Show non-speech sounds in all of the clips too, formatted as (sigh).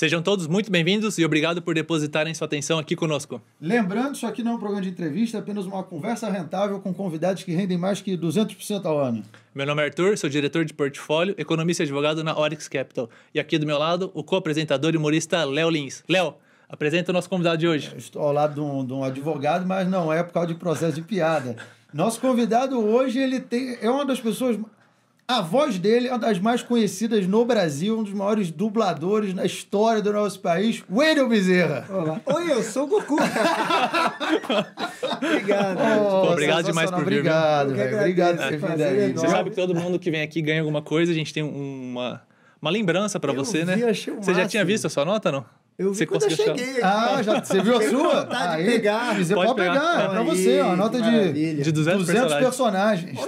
Sejam todos muito bem-vindos e obrigado por depositarem sua atenção aqui conosco. Lembrando, isso aqui não é um programa de entrevista, é apenas uma conversa rentável com convidados que rendem mais que 200% ao ano. Meu nome é Arthur, sou diretor de portfólio, economista e advogado na Orix Capital. E aqui do meu lado, o co-apresentador e humorista Léo Lins. Léo, apresenta o nosso convidado de hoje. Eu estou ao lado de um, de um advogado, mas não é por causa de processo de piada. Nosso convidado hoje, ele tem, é uma das pessoas a voz dele é uma das mais conhecidas no Brasil, um dos maiores dubladores na história do nosso país, Wendel Bezerra. Olá. Oi, eu sou o Goku. (laughs) obrigado. Oh, Pô, obrigado demais por vir. Obrigado, velho. Obrigado por é vir daí. Você sabe que todo mundo que vem aqui ganha alguma coisa, a gente tem uma, uma lembrança para você, né? vi, né? Você máximo. já tinha visto a sua nota, não? Eu vi quando eu cheguei. Ah, já, você viu a sua? Tá pegar. Você pode, pode pegar, pegar. é pra você, ó. Nota de, de 200, 200 personagens. personagens.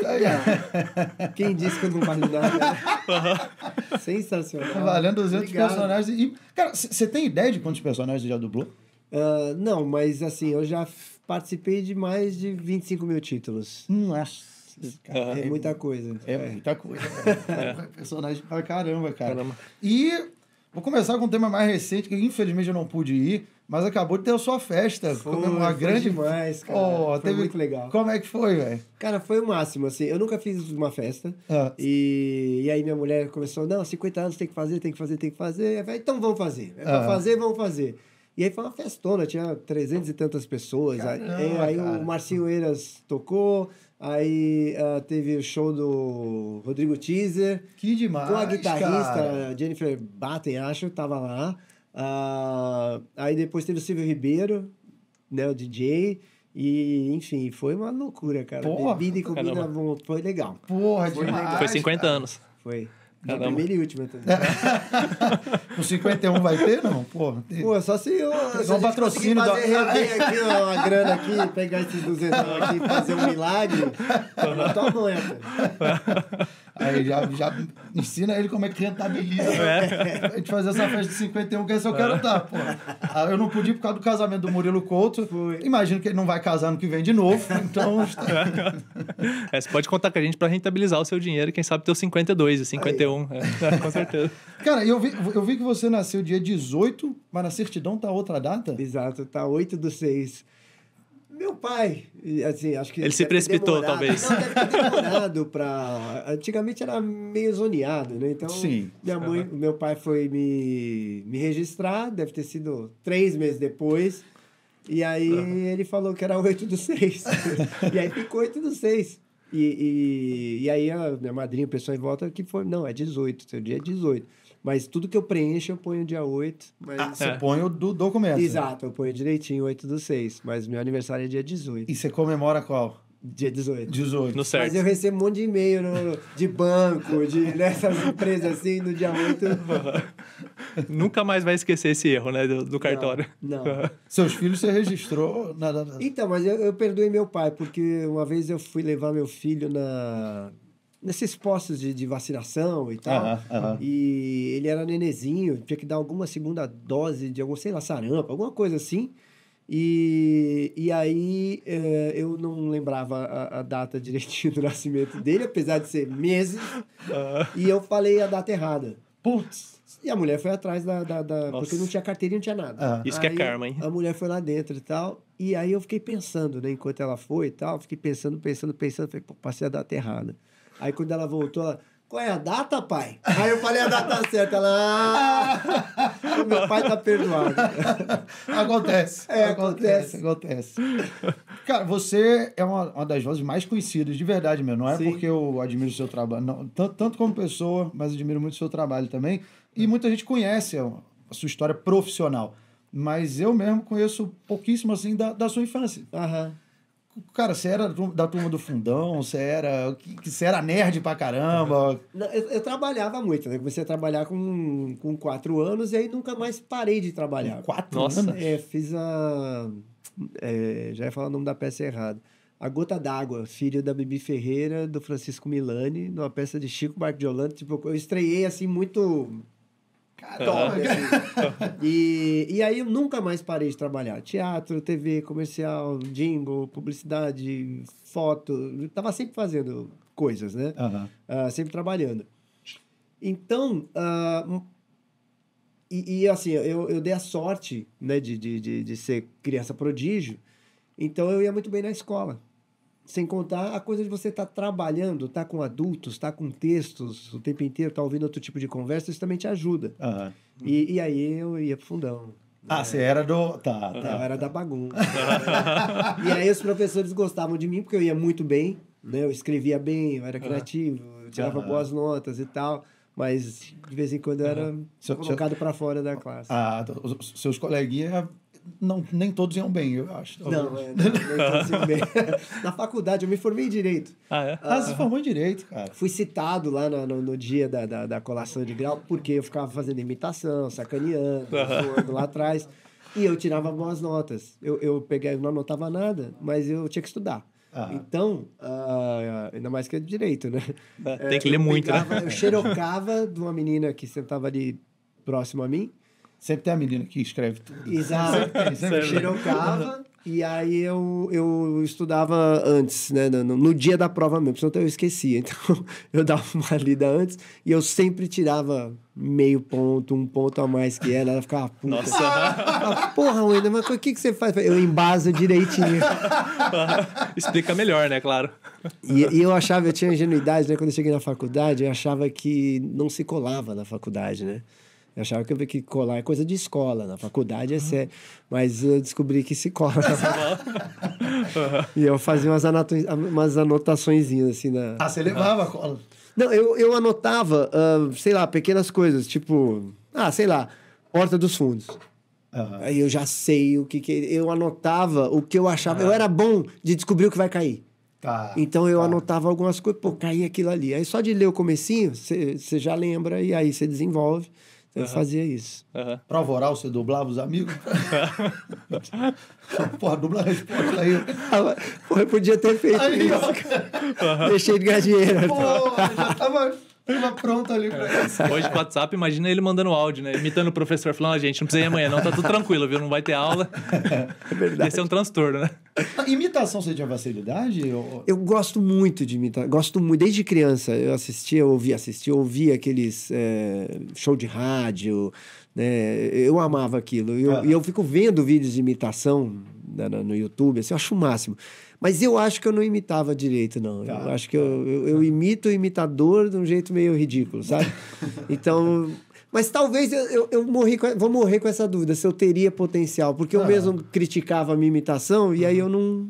Tá quem disse que eu não valho nada? Né? Sensacional. Valendo 200 Obrigado. personagens. E, cara, você tem ideia de quantos personagens já dublou? Uh, não, mas assim, eu já participei de mais de 25 mil títulos. Nossa. É cara, é, é muita coisa. É, é. muita coisa. Personagem pra caramba, cara. Caramba. E Vou começar com um tema mais recente, que infelizmente eu não pude ir, mas acabou de ter a sua festa. Foi, uma foi grande. demais, cara. Oh, foi teve... muito legal. Como é que foi, velho? Cara, foi o máximo, assim. Eu nunca fiz uma festa. Ah. E... e aí minha mulher começou, não, 50 anos tem que fazer, tem que fazer, tem que fazer. Eu falei, então vamos fazer. É pra ah. fazer, vamos fazer. E aí foi uma festona, tinha trezentas e tantas pessoas. Caramba, aí, aí o Marcinho Eiras tocou, Aí uh, teve o show do Rodrigo Teaser. Que demais, Com a guitarrista cara. Jennifer Batten, acho, tava lá. Uh, aí depois teve o Silvio Ribeiro, né, o DJ. E, enfim, foi uma loucura, cara. Porra, Bebida e comida caramba. foi legal. Porra, foi demais. Legal. Foi 50 ah, anos. Foi. Na primeira e última também. É. no 51 vai ter, não? Pô, tem... Pô só se eu. Só um patrocínio da. Fazer da... (laughs) aqui, ó, a grana aqui, pegar esses 200 aqui e fazer um milagre. (laughs) Eu tô aguenta. (laughs) Aí já, já ensina ele como é que rentabiliza. É. A gente fazer essa festa de 51, que esse eu quero estar, é. pô. Ah, eu não podia por causa do casamento do Murilo Couto. Imagino que ele não vai casar no que vem de novo, então... (laughs) É, você pode contar com a gente para rentabilizar o seu dinheiro e quem sabe ter o 52 e 51, é, com certeza. Cara, eu vi, eu vi que você nasceu dia 18, mas na certidão tá outra data? Exato, tá 8 do 6. Meu pai, assim, acho que... Ele se precipitou, demorado. talvez. Não, deve ter demorado para... Antigamente era meio zoneado, né? Então, Sim. minha mãe, uhum. meu pai foi me, me registrar, deve ter sido três meses depois. E aí uhum. ele falou que era oito do seis (laughs) e aí ficou oito do seis E, e, e aí a minha madrinha, o pessoal em volta, que foi, não, é 18, seu dia é 18. Mas tudo que eu preencho, eu ponho dia 8. Mas... Ah, você é. põe o do documento. Exato, eu ponho direitinho 8 do 6. Mas meu aniversário é dia 18. E você comemora qual? Dia 18. 18. No certo. Mas eu recebo um monte de e-mail no, de banco, de nessas (laughs) empresas assim, no dia 8. Uhum. Nunca mais vai esquecer esse erro, né? Do, do cartório. Não. não. Uhum. Seus filhos você registrou. Nada. Então, mas eu, eu perdoei meu pai, porque uma vez eu fui levar meu filho na nesses postos de, de vacinação e tal. E ele era nenezinho, tinha que dar alguma segunda dose de algum, sei lá, sarampo, alguma coisa assim. E, e aí eh, eu não lembrava a, a, data direitinho do (laughs) nascimento dele, apesar de ser meses. E eu falei a data errada. Putz! E a mulher foi atrás da. da, da porque não tinha carteirinha, não tinha nada. Isso aí, que é karma, hein? A mulher foi lá dentro e tal. E aí eu fiquei pensando, né? Enquanto ela foi e tal, fiquei pensando, pensando, pensando. Falei, pô, passei a data errada. Aí quando ela voltou, ela. Qual é a data, pai? Aí eu falei a data certa. Ela. Ah, meu pai tá perdoado. (laughs) Acontece. É, acontece. Acontece. Cara, você é uma, uma das vozes mais conhecidas, de verdade mesmo. Não é Sim. porque eu admiro o seu trabalho, não, tanto, tanto como pessoa, mas admiro muito o seu trabalho também. E muita gente conhece a, sua história profissional. Mas eu mesmo conheço pouquíssimo assim da, da sua infância. Aham. Cara, você era da turma do fundão, você era, que, você era nerd pra caramba. Uhum. Eu, eu, trabalhava muito, né? Comecei a trabalhar com, com quatro anos e aí nunca mais parei de trabalhar. Com quatro Nossa. anos? É, fiz a. É, já ia falar o nome da peça errado. A Gota d'Água, filha da Bibi Ferreira, do Francisco Milani, numa peça de Chico Marco de Holanda. Tipo, eu estreiei assim muito Caramba! (laughs) e, e aí eu nunca mais parei de trabalhar. Teatro, TV, comercial, jingle, publicidade, foto. Eu tava sempre fazendo coisas, né? Uhum. Uh, sempre trabalhando. Então, uh, e, e, assim, eu, eu dei a sorte né, de, de, de, de ser criança prodígio, então eu ia muito bem na escola. Sem contar a coisa de você estar tá trabalhando, estar tá com adultos, estar tá com textos o tempo inteiro, estar tá ouvindo outro tipo de conversa, isso também te ajuda. Uhum. E, e aí eu ia pro fundão. Ah, né? você era do. Tá, tá. Eu era da bagunça. e aí os professores gostavam de mim, porque eu ia muito bem, né? Eu escrevia bem, eu era criativo, eu tirava uhum. boas notas e tal. Mas de vez em quando eu era uhum. colocado para fora da classe. Ah, os seus coleguinhas não, nem todos iam bem, eu acho. Não, é, não, nem todos iam bem. (laughs) na faculdade, eu me formei em Direito. Ah, é? Ah, ah você formou em Direito, cara. Fui citado lá no, no, no dia da, da, da, colação de grau, porque eu ficava fazendo imitação, sacaneando, zoando lá atrás. E eu tirava boas notas. Eu, eu peguei, não anotava nada, mas eu tinha que estudar. Então, ah. Então, uh, ainda mais que é direito, né? É, tem que é, ler muito, né? pegava, né? Eu xerocava de uma menina que sentava ali próximo a mim Sempre tem a menina que escreve tudo. (laughs) Exato. sempre tem, xerocava. E aí eu, eu estudava antes, né? No, no dia da prova mesmo, senão eu esquecia. (laughs) Então eu dava uma lida antes e eu sempre tirava meio ponto, um ponto a mais que ela. Ela ficava, puta. Nossa. Porra, Wenda, mas o que, que você faz? Eu embaso direitinho. (laughs) Explica melhor, né? Claro. E, e, eu achava, eu tinha ingenuidade, né? Quando eu cheguei na faculdade, eu achava que não se colava na faculdade, né? Eu achava que, que colar é coisa de escola, na faculdade é sério. Mas eu descobri que se cola. (laughs) (laughs) e eu fazia umas, anato... umas anotaçõezinhas assim na. Ah, você levava a cola? Não, eu, eu anotava, uh, sei lá, pequenas coisas, tipo, ah, sei lá, porta dos fundos. Uhum. Aí eu já sei o que, que. Eu anotava o que eu achava. Uhum. Eu era bom de descobrir o que vai cair. Tá, então eu tá. anotava algumas coisas, pô, caía aquilo ali. Aí só de ler o comecinho, você já lembra e aí você desenvolve. Então, uhum. Eu fazia isso. Uhum. Prova oral, você dublava os amigos? (laughs) Porra, dubla a resposta aí. Porra, eu podia ter feito aí, isso. Uhum. (laughs) Deixei de ganhar dinheiro. Porra, tá? já tava... Tava pronto ali pra é. isso. Hoje com o WhatsApp, imagina ele mandando áudio, né? Imitando o professor, falando, ah, gente, não precisa ir amanhã, não, tá tudo tranquilo, viu? Não vai ter aula. É verdade. Esse é um transtorno, né? imitação você tinha facilidade? Ou... Eu gosto muito de imitar, gosto muito. Desde criança eu assistia, ouvia, assistia, ouvia aqueles é, show de rádio, né? Eu amava aquilo. E eu, ah. eu, fico vendo vídeos de imitação né, no YouTube, assim, eu acho o máximo. Mas eu acho que eu não imitava direito, não. Tá. Eu acho que eu, tá, eu, tá. eu imito o imitador de um jeito meio ridículo, sabe? (laughs) Então, Mas talvez eu, eu, eu morri com, vou morrer com essa dúvida, se eu teria potencial. Porque ah. eu mesmo criticava a minha imitação e uhum. aí eu não,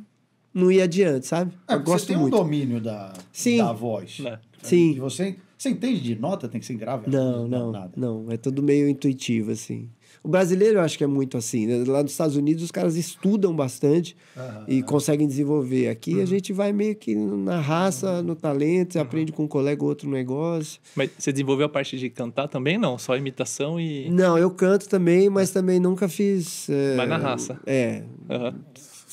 não ia adiante, sabe? É, eu gosto você tem muito. um domínio da, Sim. da voz. Né? Sim. E você, você entende de nota, tem que ser grave? Não, não, não, nada. não. É tudo meio intuitivo, assim. O brasileiro eu acho que é muito assim. Né? Lá nos Estados Unidos os caras estudam bastante uhum. e conseguem desenvolver. Aqui uhum. a gente vai meio que na raça, uhum. no talento, você uhum. aprende com um colega outro negócio. Mas você desenvolveu a parte de cantar também? Não, só imitação e. Não, eu canto também, mas é. também nunca fiz. É... na raça. É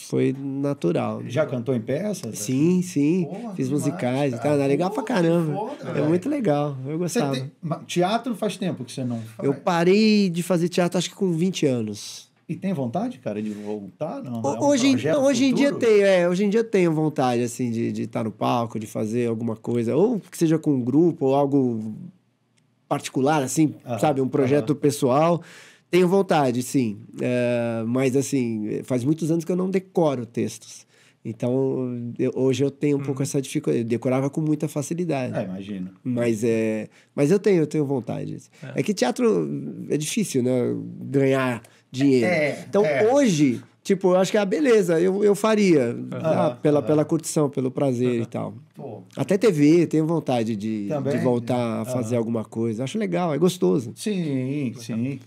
foi natural. Já né? cantou em peças? Sim, sim. Porra, Fiz musicais demais, e tal. legal Porra, pra caramba. Foda, é muito legal. Eu gostava. Tem... Teatro faz tempo que você não faz. Eu parei de fazer teatro acho que com 20 anos. E tem vontade, cara, de voltar? Não, o, é um hoje, não, hoje em dia tenho, é, hoje em dia tenho vontade, assim, de, de estar no palco, de fazer alguma coisa, ou que seja com um grupo, ou algo particular, assim, ah, sabe, um projeto ah, pessoal. Ah tenho vontade, sim. Uh, mas, assim, faz muitos anos que eu não decoro textos. Então, eu, hoje eu tenho um hum. pouco uhum. essa dificuldade. Eu decorava com muita facilidade. É, imagino. Mas, é, mas eu tenho, eu tenho vontade. É. é que teatro é difícil, né? Ganhar dinheiro. É, então, é. hoje, tipo, eu acho que é a beleza. Eu, eu faria. Ah, pela, uhum. pela curtição, pelo prazer e tal. Pô. Até TV, tenho vontade de, de voltar a fazer alguma coisa. Acho legal, é gostoso. Sim, sim.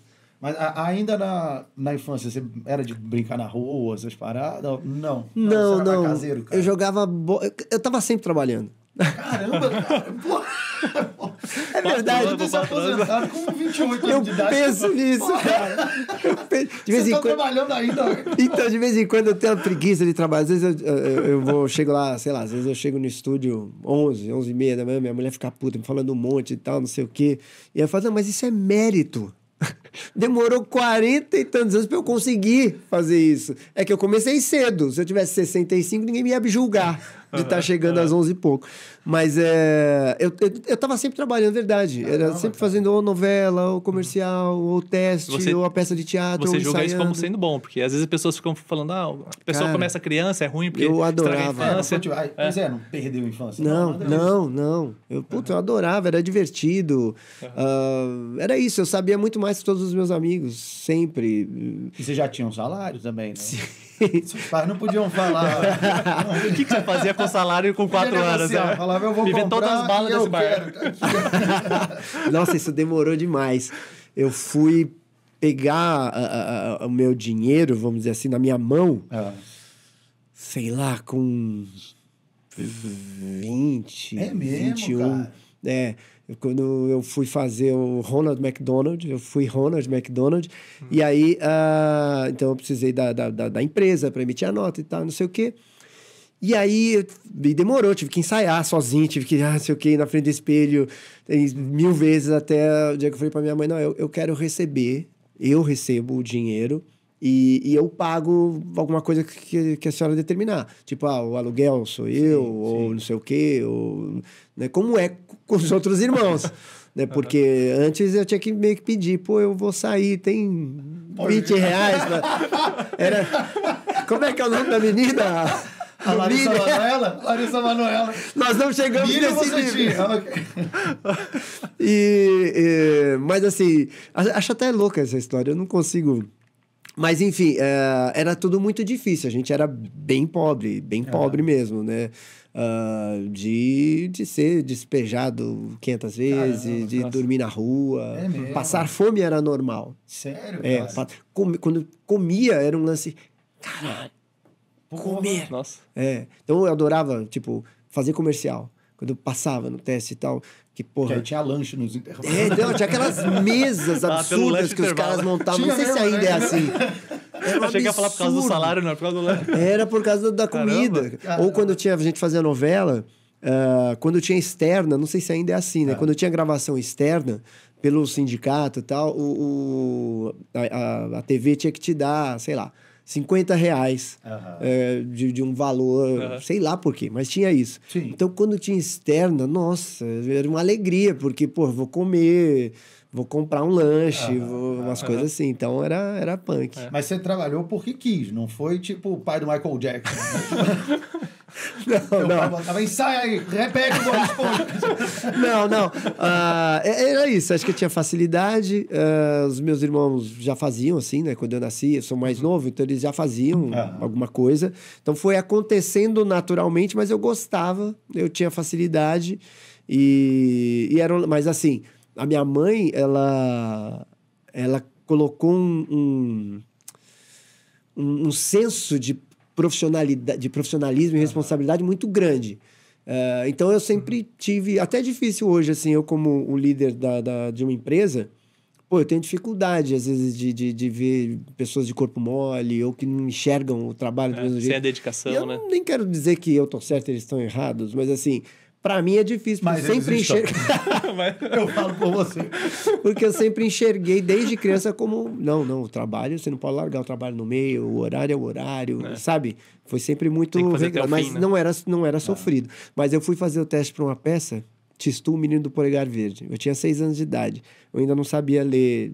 Mas a, ainda na, na infância, você era de brincar na rua, essas paradas? Não. Não, não. não. Caseiro, eu jogava. Bo... Eu tava sempre trabalhando. Caramba, cara. Porra. (laughs) É, é verdade. Anos, se aposentaram com 28 anos de idade. Eu penso nisso, porra. cara. Eu penso. De vez Você em tá quando... trabalhando ainda. Então, de vez em quando eu tenho a preguiça de trabalhar. Às vezes eu, eu, eu, vou, chego lá, sei lá, às vezes eu chego no estúdio 11, 11 e meia da manhã, minha mulher fica puta, me falando um monte e tal, não sei o quê. E eu falo, não, mas isso é mérito. (laughs) Demorou 40 e tantos anos para eu conseguir fazer isso. É que eu comecei cedo. Se eu tivesse 65, ninguém me ia julgar de estar tá chegando às 11 e pouco. Mas é, eu, eu, eu tava sempre trabalhando, verdade. Ah, era sempre fazendo tá. ou novela, ou comercial, uhum. ou teste, você, ou a peça de teatro. Você julga isso como sendo bom, porque às vezes as pessoas ficam falando, ah, a pessoa Cara, começa criança, é ruim, porque eu adorava. A É, é. não perdeu a infância. Não, não, não. não. Eu, putz, uhum. eu adorava, era divertido. Uhum. Uh, era isso, eu sabia muito mais que todos os meus amigos, sempre. E você já tinha um salário também, né? Sim. Seus pais não podiam falar. (laughs) o que, que você fazia com o salário com quatro horas Né? falava, eu vou Viver comprar todas as balas desse bar. Tá (laughs) Nossa, isso demorou demais. Eu fui pegar ah, ah, ah, o meu dinheiro, vamos dizer assim, na minha mão, ah. sei lá, com 20, é mesmo, 21. Cara? É, quando eu fui fazer o Ronald McDonald, eu fui Ronald McDonald, hum. e aí, uh, então eu precisei da, da, da, da empresa para emitir a nota e tal, não sei o quê. E aí, e demorou, tive que ensaiar sozinho, tive que, ah, sei o que, na frente do espelho, mil vezes até o dia que eu falei pra minha mãe, não, eu, eu quero receber, eu recebo o dinheiro e, e eu pago alguma coisa que, que a senhora determinar. Tipo, ah, o aluguel sou eu, sim, ou sim. não sei o quê, ou... Né, como é com os outros irmãos. (laughs) né? Porque antes eu tinha que meio que pedir, pô, eu vou sair, tem 20 reais. Né? Era... (laughs) Como é que é o nome da menina? A Larissa Milha. Manoela? Larissa Manoela. Nós não chegamos Milha nesse nível. (laughs) e, e, mas assim, acho até louca essa história. Eu não consigo... Mas enfim, é, era tudo muito difícil. A gente era bem pobre, bem é. pobre mesmo, né? Uh, de, de ser despejado 500 vezes, Caramba, de nossa. dormir na rua. É passar fome era normal. Sério? É, com- quando comia era um lance. Caralho comer. Nossa. É. Então eu adorava, tipo, fazer comercial. Quando eu passava no teste e tal, que porra. Que tinha lanche nos intervalos. É, então, tinha aquelas (laughs) mesas absurdas ah, que os caras montavam. não sei se ainda é né? assim. (laughs) Era um Achei falar por causa do salário, não é por causa do lanche. Era por causa da comida. Caramba. Ou quando tinha, a gente fazia novela, uh, quando tinha externa, não sei se ainda é assim, né? É. Quando tinha gravação externa, pelo sindicato e tal, o, o a, a, a TV tinha que te dar, sei lá, 50 reais uhum. é, de, de, um valor, uhum. sei lá por quê, mas tinha isso. Sim. Então, quando tinha externa, nossa, era uma alegria, porque, pô, vou comer, vou comprar um lanche, uhum. vou, umas coisas assim. Então, era, era punk. É. Mas você trabalhou porque quis, não foi tipo o pai do Michael Jackson. (laughs) Não, não. Tava ensaia aí, repete o responde. (laughs) não, não. Uh, era isso. Acho que eu tinha facilidade. Uh, os meus irmãos já faziam, assim, né? Quando eu nasci, eu sou mais uhum. novo, então eles já faziam ah. alguma coisa. Então foi acontecendo naturalmente, mas eu gostava, eu tinha facilidade. E, e era. Mas assim, a minha mãe, ela. Ela colocou um, um um, um senso de profissionalidade, de profissionalismo e responsabilidade muito grande. Uh, então eu sempre uhum. tive, até difícil hoje, assim, eu como o líder da, da de uma empresa, pô, eu tenho dificuldade às vezes de, de, de, ver pessoas de corpo mole ou que não enxergam o trabalho do é, mesmo jeito. Sem a dedicação, eu né? Nem quero dizer que eu tô certo e eles estão errados, mas assim, para mim é difícil, mas eu sempre enxerguei. (laughs) (laughs) eu falo por você. Porque eu sempre enxerguei desde criança como. Não, não, o trabalho, você não pode largar o trabalho no meio, o horário é o horário, é. sabe? Foi sempre muito. Regra, mas né? não era, não era ah. sofrido. Mas eu fui fazer o teste para uma peça, Tistu, o menino do polegar verde. Eu tinha seis anos de idade. Eu ainda não sabia ler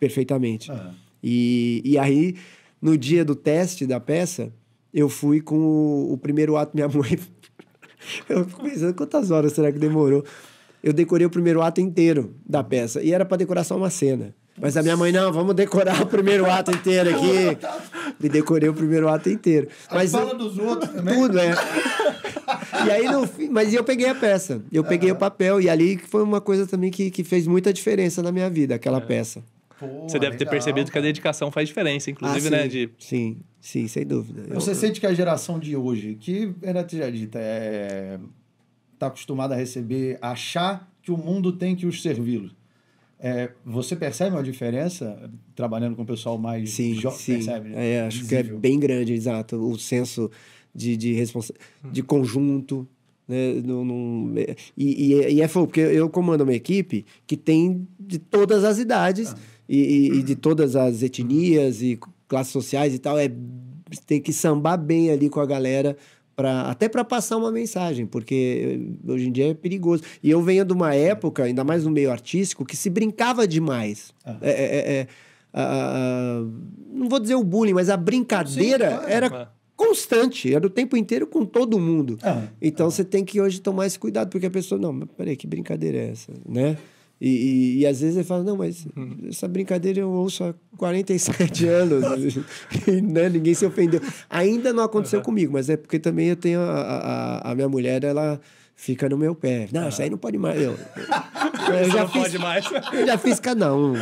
perfeitamente. Ah. E, e aí, no dia do teste da peça, eu fui com o, o primeiro ato, minha mãe eu fico pensando quantas horas será que demorou. Eu decorei o primeiro ato inteiro da peça. E era para decorar só uma cena. Mas a minha mãe, não, vamos decorar o primeiro ato inteiro aqui. (laughs) Me decorei o primeiro ato inteiro. Mas fala eu, dos outros também. Tudo, é. E aí, no, mas eu peguei a peça. Eu peguei uhum. o papel. E ali foi uma coisa também que, que fez muita diferença na minha vida, aquela é. peça você deve legal. ter percebido que a dedicação faz diferença, inclusive, ah, né? De... Sim, sim, sem dúvida. Você eu... sente que a geração de hoje, que, Renato já dita, é... tá acostumada a receber, achar que o mundo tem que os servi los É, você percebe uma diferença trabalhando com o pessoal mais sim, jovem? Sim, percebe, né? é, acho Visível. que é bem grande, exato. O senso de, de, responsa... Hum. de conjunto, né? E, e, e, é fogo, porque eu comando uma equipe que tem de todas as idades. Ah e, e, de todas as etnias e classes sociais e tal, é tem que sambar bem ali com a galera para até para passar uma mensagem, porque eh, hoje em dia é perigoso. E eu venho de uma época, ainda mais no meio artístico, que se brincava demais. Ah. É, é, é, é a, a, não vou dizer o bullying, mas a brincadeira Sim, era ah. constante, era o tempo inteiro com todo mundo. Ah. Então ah. você tem que hoje tomar esse cuidado, porque a pessoa, não, mas peraí, que brincadeira é essa, né? E, e, e, às vezes ele fala, não, mas essa brincadeira eu ouço há 47 (laughs) anos. Assim, e né, ninguém se ofendeu. Ainda não aconteceu uhum. comigo, mas é porque também eu tenho. A, a, a minha mulher, ela fica no meu pé. Não, isso aí não pode mais. Eu, (laughs) eu, já não fiz, pode mais. Eu já fiz cada um.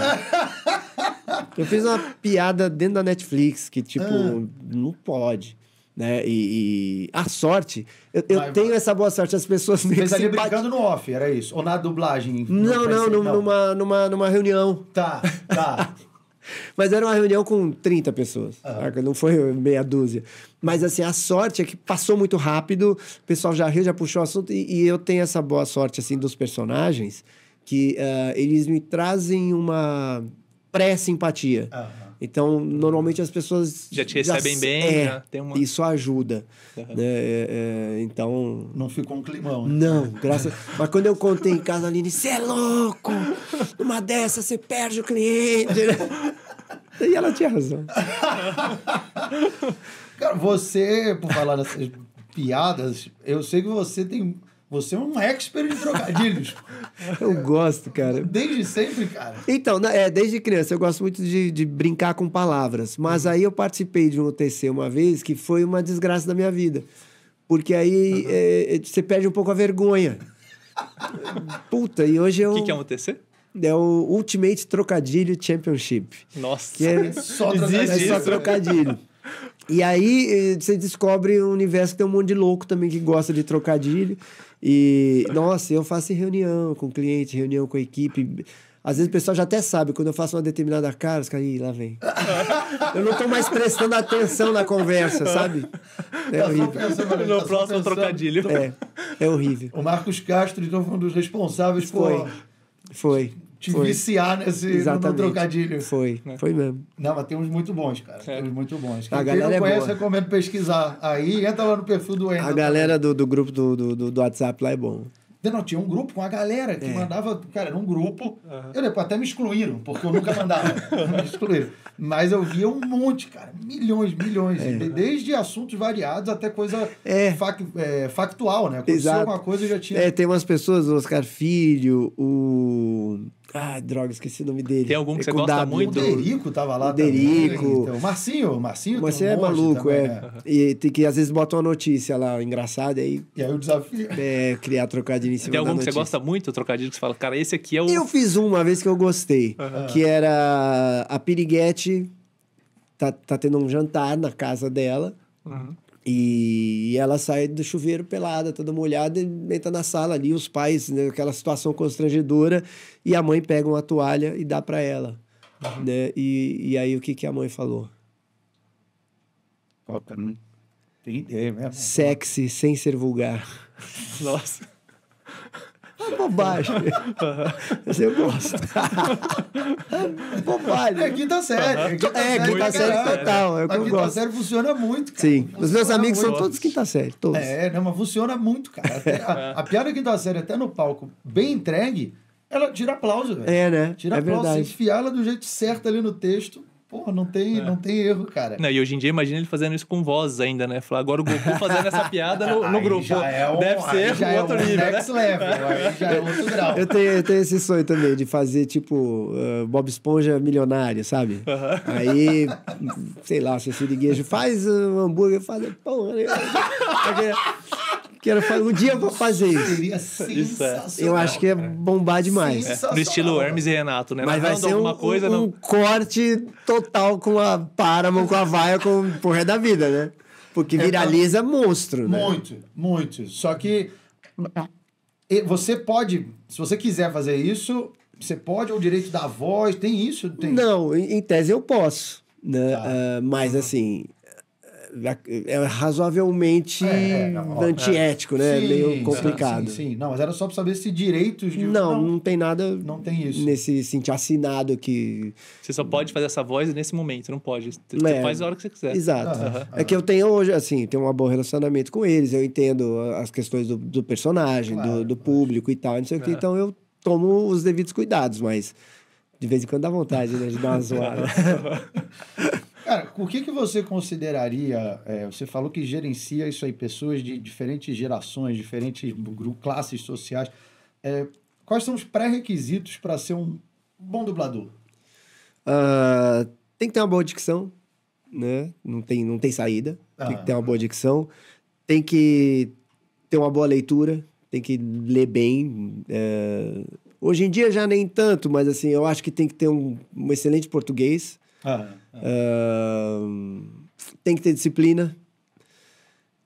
Eu fiz uma piada dentro da Netflix que, tipo, ah. não pode né? E, e, a sorte, eu, eu Vai, tenho essa boa sorte, as pessoas me Vocês tá ali brincando no off, era isso? Ou na dublagem? Não, não, não, Numa, numa, numa reunião. Tá, tá. (laughs) Mas era uma reunião com 30 pessoas, uhum. não foi meia dúzia. Mas assim, a sorte é que passou muito rápido, o pessoal já riu, já puxou o assunto, e, e eu tenho essa boa sorte assim dos personagens que uh, eles me trazem uma pré-simpatia. Uhum. Então, normalmente as pessoas. Já te recebem já, bem, é, tem uma... Isso ajuda. Uhum. Né? É, é, então. Não ficou um climão. Né? Não, graças. Mas quando eu contei em casa, a Aline, você é louco! Numa dessa você perde o cliente. (laughs) e ela tinha razão. Cara, você, por falar dessas piadas, eu sei que você tem você é um expert em trocadilhos. (laughs) eu gosto, cara. Desde sempre, cara. Então, é, desde criança, eu gosto muito de, de brincar com palavras. Mas aí eu participei de um OTC uma vez que foi uma desgraça da minha vida. Porque aí uhum. é, você perde um pouco a vergonha. Puta, e hoje eu. O que, que é um OTC? É o Ultimate Trocadilho Championship. Nossa, que é só trocadilho. É só trocadilho. e aí eh, você descobre um universo que tem um monte de louco também que gosta de trocadilho. E, nossa, eu faço reunião com cliente, reunião com a equipe. Às vezes o pessoal já até sabe, quando eu faço uma determinada cara, os caras, ih, lá vem. (laughs) eu não tô mais prestando atenção na conversa, sabe? É tá horrível. no tá próximo trocadilho. É, é horrível. O Marcos Castro, então, foi um dos responsáveis foi. por... Foi te foi. viciar nesse no trocadilho. Foi, (laughs) né? foi mesmo. Não, mas tem uns muito bons, cara. É. Tem uns muito bons. Quem a galera não é conhece, boa. recomendo pesquisar. Aí entra lá no perfil do Endo. A galera do, do grupo do, do, do WhatsApp lá é bom. Não, tinha um grupo com a galera que é. mandava. Cara, era um grupo. Uhum. Eu depois até me excluíram, porque eu nunca mandava. (laughs) me excluíram. Mas eu via um monte, cara. Milhões, milhões. É. De, desde assuntos variados até coisa é. Fac, é factual, né? Aconteceu Exato. alguma coisa já tinha. É, tem umas pessoas, o Oscar Filho, o ah, droga, esqueci o nome dele. Tem algum que é você gosta w. muito? O Derico tava lá o Derico. também. Né? Então, Marcinho, Marcinho. Marcinho um é maluco, também, é. Né? E tem que às vezes bota uma notícia lá engraçada aí... E aí o desafio... (laughs) É, criar trocadilho em cima Tem algum que você gosta muito, trocadilho, que você fala, cara, esse aqui é o... Eu fiz uma vez que eu gostei, uhum. que era a Piriguete tá, tá tendo um jantar na casa dela. Uhum. E ela sai do chuveiro pelada, toda molhada, e entra na sala ali, os pais, né, aquela situação constrangedora, e a mãe pega uma toalha e dá para ela. Uhum. Né? E, e aí o que, que a mãe falou? Opa, né? tem ideia mesmo. Né? Sexy sem ser vulgar. (laughs) Nossa. É bobagem. Você gosta. É bobagem. É quinta série. É, quinta, é, série, quinta série total. É a quinta gosto. série funciona muito, cara. Sim. Funciona Os meus amigos muito. são todos quinta série, todos. É, é, não, mas funciona muito, cara. Até a, a piada quinta série, até no palco, bem entregue, ela tira aplauso, velho. É, né? Tira é aplauso, verdade. se enfiar ela do jeito certo ali no texto. Porra, não tem, é. não tem erro, cara. Não, e hoje em dia, imagina ele fazendo isso com voz ainda, né? Falar agora o Goku (laughs) fazendo essa piada no, no grupo. É um, Deve ser já um é outro é um nível. Né? Next né? level, (laughs) já é outro grau. Eu tenho, eu tenho esse sonho também de fazer, tipo, uh, Bob Esponja milionário, sabe? Uh -huh. Aí, sei lá, se Cecília Guejo faz um hambúrguer, faz pão. (laughs) Quero fazer, um dia eu vou fazer isso. Seria é. sensacional. Eu acho que é bombar demais. É, no estilo Hermes e Renato, né? Mas vai ser um, coisa, um, corte total com a Paramount, com a Vaia, com o resto da vida, né? Porque é, tá. viraliza é, monstro, né? Muito, muito. Só que você pode, se você quiser fazer isso, você pode, ou é o direito da voz, tem isso? Tem... Não, em tese eu posso. Né? Tá. Uh, mas uhum. assim, é razoavelmente é, é, não, antiético, é. né? Sim, Meio complicado. Sim, sim, não, mas era só para saber se direitos de... não, não, não, tem nada. Não tem isso. Nesse sentido assinado que você só pode fazer essa voz nesse momento, não pode. Você é, faz a hora que você quiser. Exato. Uhum. Uhum. É que eu tenho hoje assim, tenho um bom relacionamento com eles, eu entendo as questões do, do personagem, claro, do, do público e tal, não sei o que. É. Então eu tomo os devidos cuidados, mas de vez em quando dá vontade né, de dar uma zoada. (laughs) Cara, o que, que você consideraria? É, você falou que gerencia isso aí, pessoas de diferentes gerações, diferentes classes sociais. É, quais são os pré-requisitos para ser um bom dublador? Uh, tem que ter uma boa dicção, né? Não tem, não tem saída. Ah, tem que ter uma boa dicção. Tem que ter uma boa leitura. Tem que ler bem. É... Hoje em dia já nem tanto, mas assim, eu acho que tem que ter um, um excelente português. Ah tem que ter disciplina,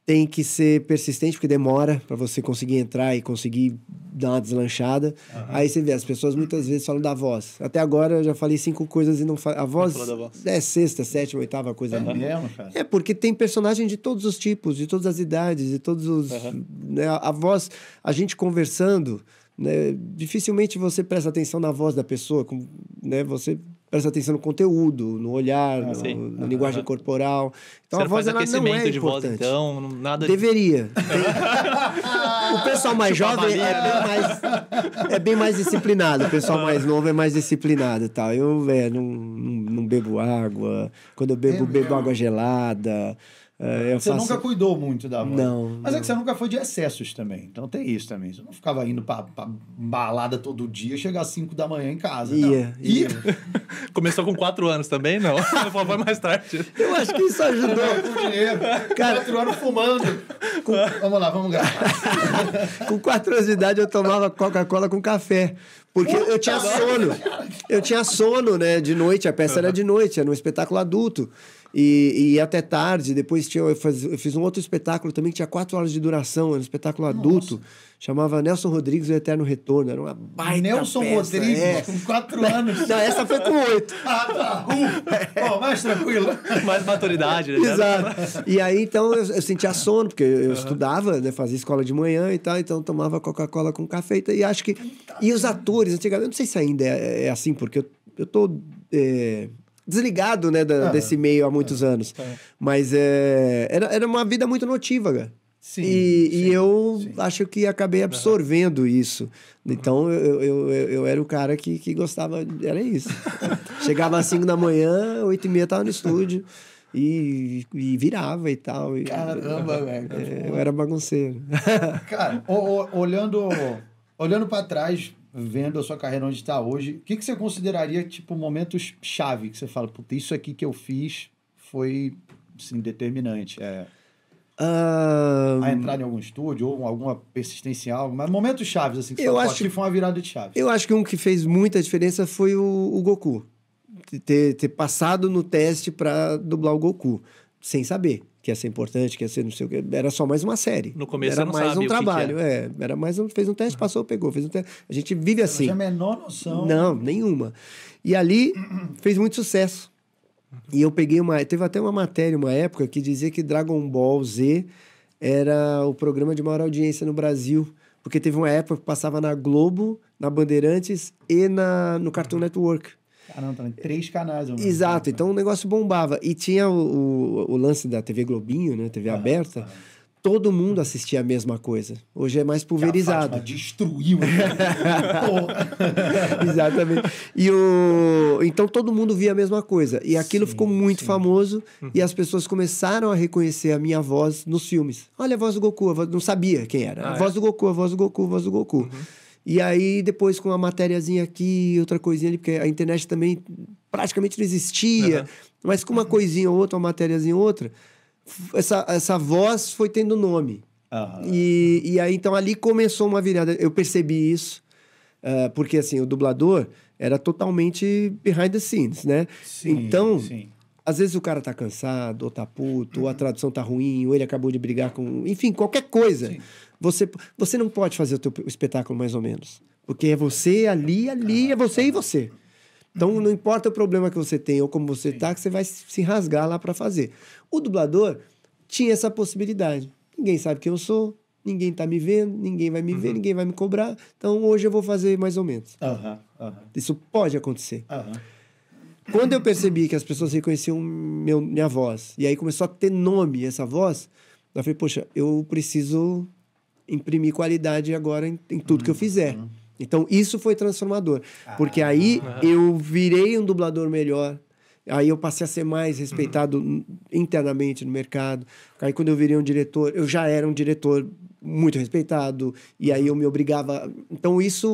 tem que ser persistente, porque demora para você conseguir entrar e conseguir dar uma deslanchada. Uhum. Aí você vê, as pessoas muitas vezes falam da voz. Até agora eu já falei cinco coisas e não falo. A voz, voz. é sexta, sétima, oitava coisa. É uhum. mesmo, É, porque tem personagem de todos os tipos, de todas as idades, de todos os. Uhum. Né, a voz, a gente conversando. Né, dificilmente você presta atenção na voz da pessoa, né, você presta atenção no conteúdo, no olhar, ah, no, na ah, linguagem ah, corporal. Então a voz ela não é de importante. Voz, então, nada deveria. (laughs) o pessoal mais jovem é bem né? mais, é bem mais disciplinado, o pessoal mais ah. novo é mais disciplinado, tal. Eu, é, não, não, não, bebo água. Quando eu bebo, é, bebo água gelada. É, você faço... nunca cuidou muito da mãe Não. Mas não. é que você nunca foi de excessos também. Então tem isso também. Você não ficava indo pra, pra balada todo dia, chegar às 5 da manhã em casa. Ia. Não. ia. (laughs) Começou com 4 anos também? Não. Vai (laughs) mais tarde. Eu acho que isso ajudou. com dinheiro. Cara, 4 anos fumando. Com... Vamos lá, vamos gravar. (laughs) com 4 anos de idade eu tomava Coca-Cola com café. Porque eu tinha sono. Eu tinha sono, né? De noite. A peça era de noite, era um espetáculo adulto. E, e até tarde, depois tinha, eu, faz, eu, fiz um outro espetáculo também que tinha quatro horas de duração, era um espetáculo Nossa. adulto. Chamava Nelson Rodrigues o Eterno Retorno. Era uma baita Nelson peça, Rodrigues, é. com quatro anos. Não, essa foi com oito. (laughs) ah, tá. Uh, mais tranquilo. mais maturidade, né? Exato. E aí, então, eu, eu sentia sono, porque eu, uhum. estudava, né? Fazia escola de manhã e tal, então tomava Coca-Cola com café. E acho que. E os atores, antigamente, eu não sei se ainda é, é assim, porque eu, eu tô. É, desligado, né, da, ah, desse meio há muitos é, anos. É. Mas é, era, era uma vida muito notívaga. Sim, e, sim, e eu sim. acho que acabei absorvendo uhum. isso. Então eu, eu, eu, era o cara que, que gostava, era isso. (laughs) Chegava às 5 da manhã, 8 e meia tava no estúdio. E, e virava e tal. E, Caramba, é, velho. Tá é, eu era bagunceiro. (laughs) Cara, o, o, olhando Olhando para trás, vendo a sua carreira onde está hoje, o que, que você consideraria, tipo, momentos chave que você fala, puta, isso aqui que eu fiz foi, assim, determinante? É, um... A entrar em algum estúdio ou alguma persistência em algo, mas momentos chaves, assim, que eu acho que foi uma virada de chave. Eu acho que um que fez muita diferença foi o, o Goku. Ter, ter passado no teste para dublar o Goku, sem saber que ia ser importante, que ia ser não sei o que. Era só mais uma série. No começo era mais um trabalho, que que é. Era mais um, fez um teste, passou, pegou, fez um teste. A gente vive assim. Não tinha a menor noção. Não, nenhuma. E ali (clears throat) fez muito sucesso. E eu peguei uma, teve até uma matéria uma época que dizia que Dragon Ball Z era o programa de maior audiência no Brasil, porque teve uma época que passava na Globo, na Bandeirantes e na no Cartoon Network. Tá três canais. Exato, então né? o negócio bombava. E tinha o, o, o lance da TV Globinho, né? TV ah, aberta. Tá. Todo mundo assistia a mesma coisa. Hoje é mais pulverizado. A destruiu. (laughs) Exatamente. E o... Então todo mundo via a mesma coisa. E aquilo sim, ficou muito sim. famoso uhum. e as pessoas começaram a reconhecer a minha voz nos filmes. Olha a voz do Goku, voz... não sabia quem era. Ah, a voz é? do Goku, a voz do Goku, a voz do Goku. Uhum. E aí, depois, com uma matériazinha aqui, outra coisinha ali, porque a internet também praticamente não existia, uhum. mas com uma coisinha ou outra, uma matériazinha ou outra, essa, essa voz foi tendo nome. Uhum. E, e aí, então, ali começou uma virada. Eu percebi isso, uh, porque, assim, o dublador era totalmente behind the scenes, né? Sim, então, sim. às vezes o cara tá cansado, ou tá puto, uhum. ou a uhum. tradução tá ruim, ou ele acabou de brigar com... Enfim, qualquer coisa. Sim. Você, você não pode fazer o teu espetáculo mais ou menos. Porque é você ali, ali, é você e você. Então, não importa o problema que você tem ou como você está, que você vai se rasgar lá para fazer. O dublador tinha essa possibilidade. Ninguém sabe quem eu sou, ninguém tá me vendo, ninguém vai me uhum. ver, ninguém vai me cobrar. Então, hoje eu vou fazer mais ou menos. Uhum, uhum. Isso pode acontecer. Quando eu percebi que as pessoas reconheciam meu, minha voz, e aí começou a ter nome essa voz, eu falei, poxa, eu preciso imprimir qualidade agora em, em tudo uhum. que eu uhum. fizer. Uhum. Então, isso foi transformador. Ah, porque aí eu virei um dublador melhor. Aí eu passei a ser mais respeitado uhum. internamente no mercado. Aí quando eu virei um diretor, eu já era um diretor muito respeitado. E aí uhum. eu me obrigava. Então, isso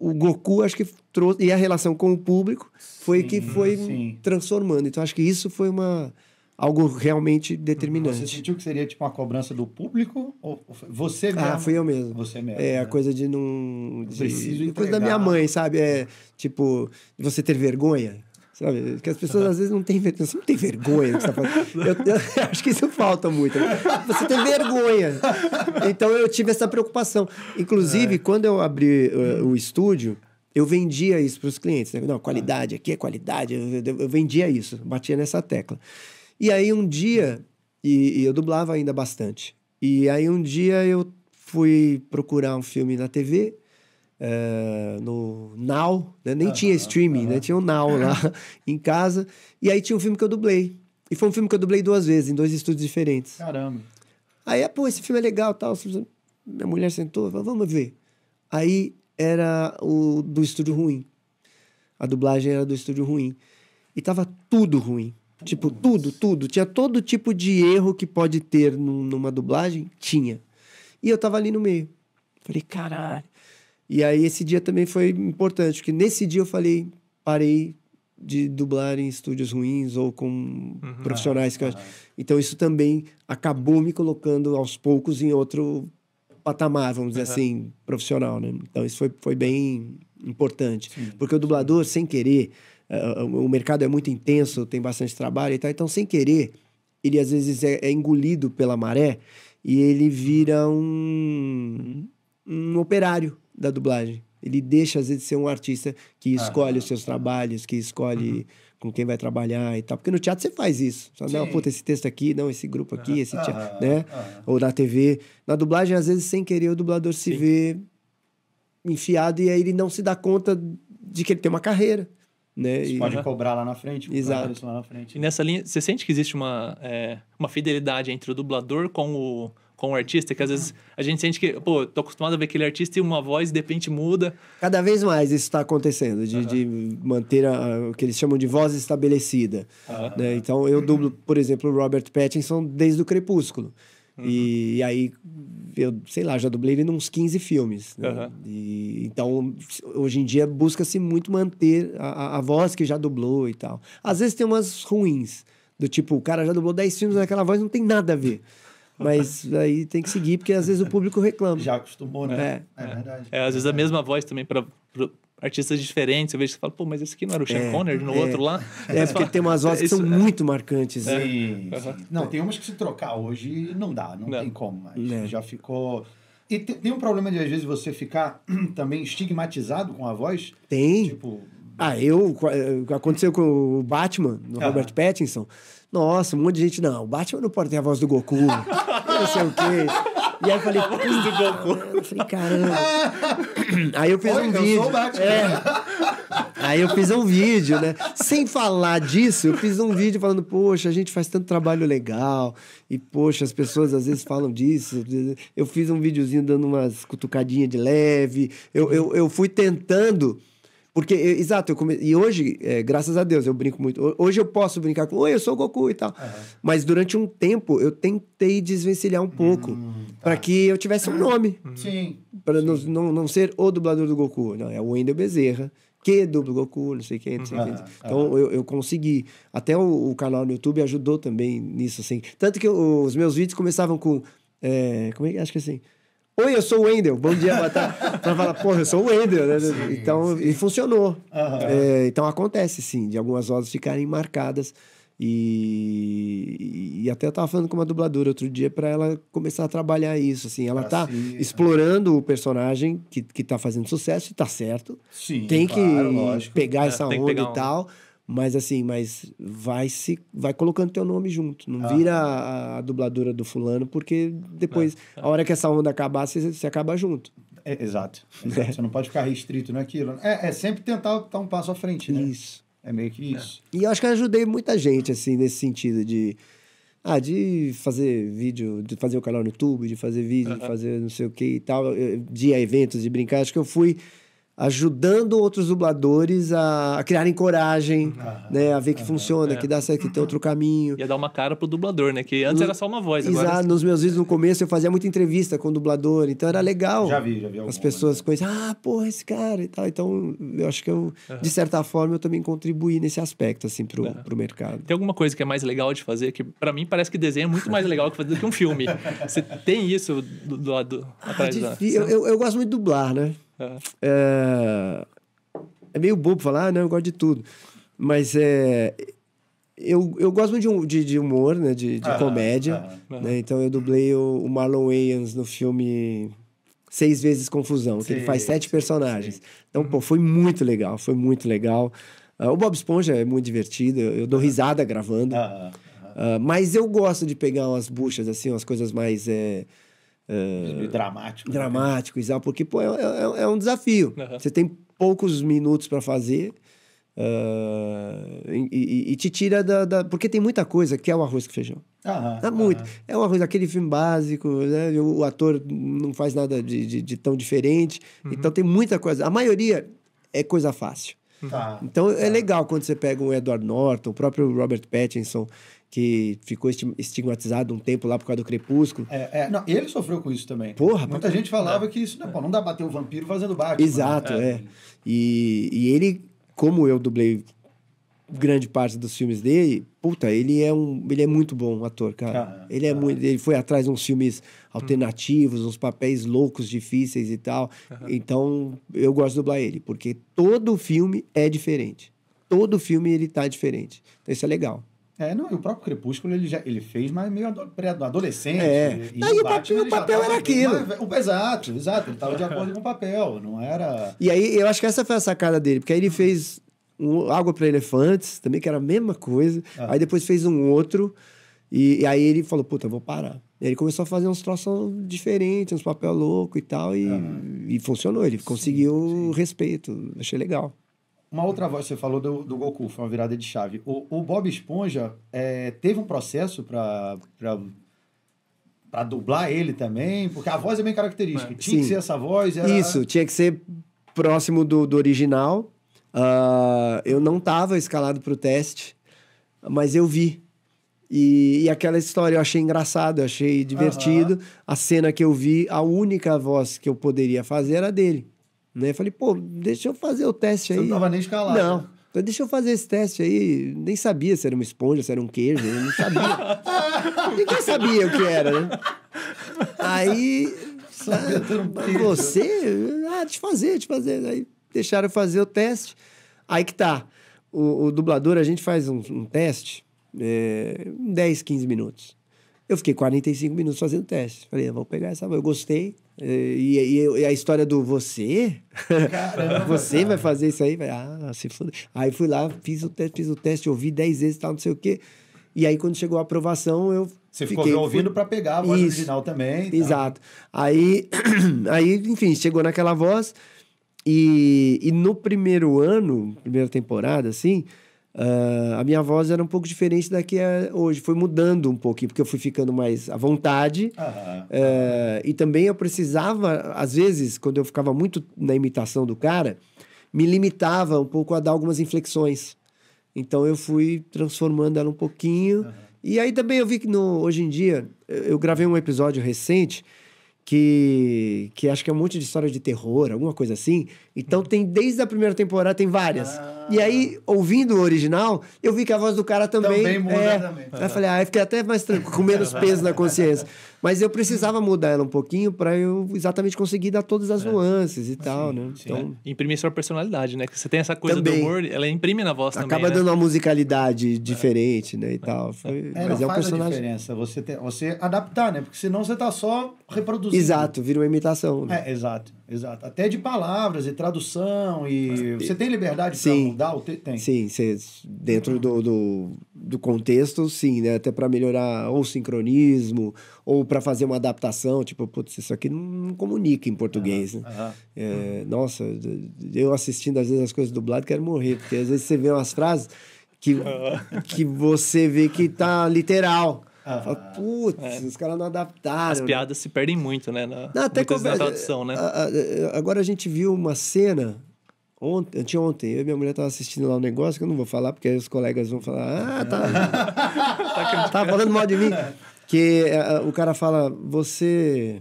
o Goku acho que trouxe. E a relação com o público foi sim, que foi sim. transformando. Então, acho que isso foi uma algo realmente uhum. determinante. Você sentiu que seria tipo uma cobrança do público ou você ah, mesmo? Ah, fui eu mesmo. Você mesmo. É né? a coisa de não de, de, coisa da minha mãe, sabe? É tipo você ter vergonha. Sabe? Porque as pessoas às vezes não têm vergonha. Você não tem vergonha tá (laughs) eu, eu, (laughs) acho que isso falta muito. Né? Você tem vergonha. Então eu tive essa preocupação. Inclusive, é. quando eu abri uh, o estúdio, eu vendia isso para os clientes. Né? Não, qualidade, aqui é qualidade. Eu, eu, eu vendia isso, batia nessa tecla. E aí um dia, e, e eu dublava ainda bastante, e aí um dia eu fui procurar um filme na TV, Uh, eh, no Now, né? nem tinha streaming, né? tinha o um Now lá (laughs) em casa. E aí tinha um filme que eu dublei. E foi um filme que eu dublei duas vezes, em dois estúdios diferentes. Caramba. Aí, ah, pô, esse filme é legal tal. Minha mulher sentou, falou, vamos ver. Aí era o do estúdio ruim. A dublagem era do estúdio ruim. E tava tudo ruim. Tipo, tudo, tudo. Tinha todo tipo de erro que pode ter numa dublagem, tinha. E eu tava ali no meio. Falei, caralho. E aí esse dia também foi importante, porque nesse dia eu falei, parei de dublar em estúdios ruins ou com uhum, profissionais que eu... Ah, ah. Então isso também acabou me colocando aos poucos em outro patamar, vamos dizer uhum. assim, profissional, né? Então isso foi, foi bem importante. Sim. Porque o dublador, sem querer, é, é, o mercado é muito intenso, tem bastante trabalho e tal. Então, sem querer, ele às vezes é, é engolido pela maré e ele vira um, um operário da dublagem. Ele deixa, às vezes, de ser um artista que ah. escolhe ah, os seus ah, trabalhos, que escolhe uhum. com quem vai trabalhar e tal. Porque no teatro você faz isso. Você fala, não, puta, esse texto aqui, não, esse grupo aqui, ah, esse teatro, ah, né? Ou na TV. Na dublagem, às vezes, sem querer, o dublador Sim. se vê enfiado e aí ele não se dá conta de que ele tem uma carreira. Né? Você e, pode cobrar lá na frente. Exato. Lá na frente. E nessa linha, você sente que existe uma, é, uma fidelidade entre o dublador com o, com o artista, que às vezes a gente sente que, pô, tô acostumado a ver aquele artista e uma voz de repente muda. Cada vez mais isso está acontecendo, de, uhum. de manter a, o que eles chamam de voz estabelecida. Uhum. Né? Então, eu dublo, por exemplo, o Robert Pattinson desde o Crepúsculo. Uhum. E, e, aí, eu sei lá, já dublei ele em uns 15 filmes. Né? Uhum. E, então, hoje em dia, busca-se muito manter a, a, voz que já dublou e tal. Às vezes tem umas ruins, do tipo, o cara já dublou 10 filmes naquela voz, não tem nada a ver. Mas (laughs) aí tem que seguir, porque às vezes o público reclama. Já acostumou, né? É, é, é verdade. É, às vezes a mesma voz também para artistas diferentes. Eu vejo que fala, pô, mas esse aqui não era o Sean é, Connery no é, outro lá? É, porque tem umas vozes que são é. muito marcantes. É. Sim, Não, tem umas que se trocar hoje não dá, não, não. tem como mais. Né. Já ficou... E tem, tem, um problema de, às vezes, você ficar (clears throat) também estigmatizado com a voz? Tem. Tipo... Ah, eu... Eh, aconteceu com o Batman, no ah. Robert Pattinson. Nossa, um monte de gente, não, o Batman não pode ter a voz do Goku, (laughs) não sei o quê. E aí eu falei, Puxa, do Goku. Eu falei, caramba. (laughs) Aí eu fiz Oi, um eu vídeo. Sou o Batman. É. Aí eu fiz um vídeo, né? Sem falar disso, eu fiz um vídeo falando, poxa, a gente faz tanto trabalho legal. E, poxa, as pessoas às vezes falam disso. Eu fiz um videozinho dando umas cutucadinhas de leve. Eu, eu, eu fui tentando. Porque, eu, exato, eu come... e hoje, é, graças a Deus, eu brinco muito. Hoje eu posso brincar com, oi, eu sou o Goku e tal. Uhum. Mas durante um tempo eu tentei desvencilhar um pouco. Uhum. Para tá. que eu tivesse um nome. Uhum. Sim. Para não, não, não ser o dublador do Goku. Não, é o Wendel Bezerra que dubla Goku, não sei quem, não sei uhum. quem. Então eu, eu consegui. Até o, o, canal no YouTube ajudou também nisso, assim. Tanto que eu, os meus vídeos começavam com. É, como é que acho que é assim? Oi, eu sou o Wendel, bom dia, boa tarde. (laughs) pra falar, porra, eu sou o Wendel, né? então, sim. e funcionou. É, então acontece, sim, de algumas vozes ficarem marcadas e, e até eu tava falando com uma dubladora outro dia para ela começar a trabalhar isso, assim. Ela ah, tá sim, é. explorando é. o personagem que, que tá fazendo sucesso e tá certo. Sim, tem claro, que pegar é, essa onda pegar um... e tal. Mas assim, mas vai se vai colocando teu nome junto. Não ah. vira a, a, dubladora do fulano, porque depois, é, é. a hora que essa onda acabar, você, acaba junto. É, exato. exato. (laughs) Você não pode ficar restrito naquilo. Né? É, é sempre tentar dar um passo à frente, né? Isso. É meio que é. isso. É. E eu acho que eu ajudei muita gente, assim, nesse sentido de. Ah, de fazer vídeo, de fazer o canal no YouTube, de fazer vídeo, de fazer não sei o que e tal, eh, de ir a eventos, de brincar. Acho que eu fui ajudando outros dubladores a, a criarem coragem, né? A ver que funciona, é. que dá certo, que tem outro caminho. Ia dar uma cara pro dublador, né? Que antes no, era só uma voz. Exato. Agora... É Nos meus vídeos, no começo, eu fazia muita entrevista com o dublador. Então, era legal. Já vi, já vi. Alguma, as pessoas né? ah, porra, esse cara e tal. Então, eu acho que eu, uhum. de certa forma, eu também contribuí nesse aspecto, assim, pro, uhum. pro mercado. Tem alguma coisa que é mais legal de fazer? Que, para mim, parece que desenho é muito mais legal que fazer do que um filme. (laughs) Você tem isso do lado... Ah, da... eu, eu, eu gosto muito de dublar, né? É, é meio bobo falar, ah, não, eu gosto de tudo. Mas é. Eu, eu gosto muito de, de, humor, né? De, de ah, comédia. Ah, né? Ah. Então eu dublei o, o Marlon Wayans no filme Seis Vezes Confusão, que ele faz sete sim, personagens. Sim. Então, uhum. pô, foi muito legal, foi muito legal. Uh, o Bob Esponja é muito divertido, eu dou ah. risada gravando. Uh, mas eu gosto de pegar umas buchas, assim, umas coisas mais. É, Uh, dramático. Dramático, né? exato, porque pô, é, é, é, é um desafio. Uhum. Você tem poucos minutos para fazer uh, e, e, e, te tira da, da, Porque tem muita coisa que é o arroz com feijão. Aham, É muito. É o arroz, aquele filme básico, né? o, o ator não faz nada de, de, de tão diferente. Uhum. Então tem muita coisa. A maioria é coisa fácil. Tá. então é tá. legal quando você pega o Edward Norton, o próprio Robert Pattinson, que ficou estigmatizado um tempo lá por causa do crepúsculo. É, é, não, ele sofreu com isso também. Porra, Muita gente falava é. que isso não, pô, não dá bater o vampiro fazendo bate. Né? Exato, é. é. E, e ele, como eu dublei grande parte dos filmes dele, puta, ele é um, ele é muito bom um ator, cara. ele é muito, ele foi atrás de uns filmes alternativos, hum. uns papéis loucos, difíceis e tal. Uhum. Então, eu gosto de dublar ele, porque todo filme é diferente. Todo filme ele tá diferente. Então, isso é legal. É, não, o próprio Crepúsculo ele, já, ele fez, mas meio adolescente. É. E, aí o, Batman, o papel era aquilo. Mais, exato, exato. Ele estava de acordo com o papel, não era. E aí eu acho que essa foi a sacada dele, porque aí ele fez um, Água para Elefantes, também, que era a mesma coisa. Ah. Aí depois fez um outro, e, e aí ele falou: puta, vou parar. E ele começou a fazer uns troços diferentes, uns papel louco e tal, e, e funcionou. Ele sim, conseguiu sim. respeito, achei legal. Uma outra voz, você falou do, do Goku, foi uma virada de chave. O, o Bob Esponja é, teve um processo para para dublar ele também, porque a voz é bem característica. Tinha Sim. que ser essa voz. Era... Isso, tinha que ser próximo do, do original. Uh, eu não estava escalado para o teste, mas eu vi. E, e, aquela história eu achei engraçado, eu achei divertido. Uhum. A cena que eu vi, a única voz que eu poderia fazer era dele. Né? falei, pô, deixa eu fazer o teste aí. Você não tava nem escalado. Não. deixa eu fazer esse teste aí. Nem sabia se era uma esponja, se era um queijo, eu não sabia. (laughs) Ninguém sabia o que era, né? Aí. Ah, você? Ah, te fazer, te fazer. Aí deixaram fazer o teste. Aí que tá. O, o dublador, a gente faz um, um teste é, 10, 15 minutos. Eu fiquei 45 minutos fazendo teste. Falei, ah, vou pegar essa. Eu gostei, é, e, e, e, a história do você? Caramba, (laughs) você cara. vai fazer isso aí? Ah, se foda. Aí fui lá, fiz o teste, fiz o teste, ouvi dez vezes, tal, não sei o quê. E aí, quando chegou a aprovação, eu. Você fiquei, ficou ouvindo fui... para pegar a voz isso. original também. Tá? Exato. Aí, (clears throat) aí, enfim, chegou naquela voz. E, e no primeiro ano, primeira temporada, assim, Uh, a minha voz era um pouco diferente da que é hoje. Foi mudando um pouquinho, porque eu fui ficando mais à vontade. Uh, e também eu precisava, às vezes, quando eu ficava muito na imitação do cara, me limitava um pouco a dar algumas inflexões. Então eu fui transformando ela um pouquinho. E aí também eu vi que no, hoje em dia, eu gravei um episódio recente que, que acho que é um monte de história de terror, alguma coisa assim, então tem desde a primeira temporada tem várias. Ah. E aí ouvindo o original, eu vi que a voz do cara também, também muda é, também. Aí eu falei, ah, eu fiquei até mais tranquilo, com menos (laughs) peso na consciência. Mas eu precisava mudar ela um pouquinho para eu exatamente conseguir dar todas as é. nuances e tal, né? Sim, então, é. imprimir sua personalidade, né? Que você tem essa coisa também. do humor, ela imprime na voz Acaba também. Acaba né? dando né? uma musicalidade diferente, né, e é. tal. Foi, é, mas é, é um faz personagem. A diferença você ter, você adaptar, né? Porque senão você tá só reproduzindo. Exato, vira uma imitação. Né? É, exato. Exato. Até de palavras e tradução e... Ah, você tem liberdade para mudar o te... Tem. Sim, cê, dentro do, do, do, contexto, sim, né? Até para melhorar ou o sincronismo ou para fazer uma adaptação. Tipo, putz, isso aqui não comunica em português, né? É, Nossa, eu assistindo às vezes as coisas dubladas quero morrer. Porque às vezes você vê umas frases que, que você vê que tá literal. Uhum. Fala, putz, é. os caras não adaptaram. As né? piadas né? se perdem muito, né? Na, não, até como, na tradução, né? agora a gente viu uma cena ontem, anteontem, eu e minha mulher tava assistindo lá um negócio que eu não vou falar, porque aí os colegas vão falar, ah, tá, (laughs) tá, tá falando mal de mim. (laughs) Que uh, o cara fala, você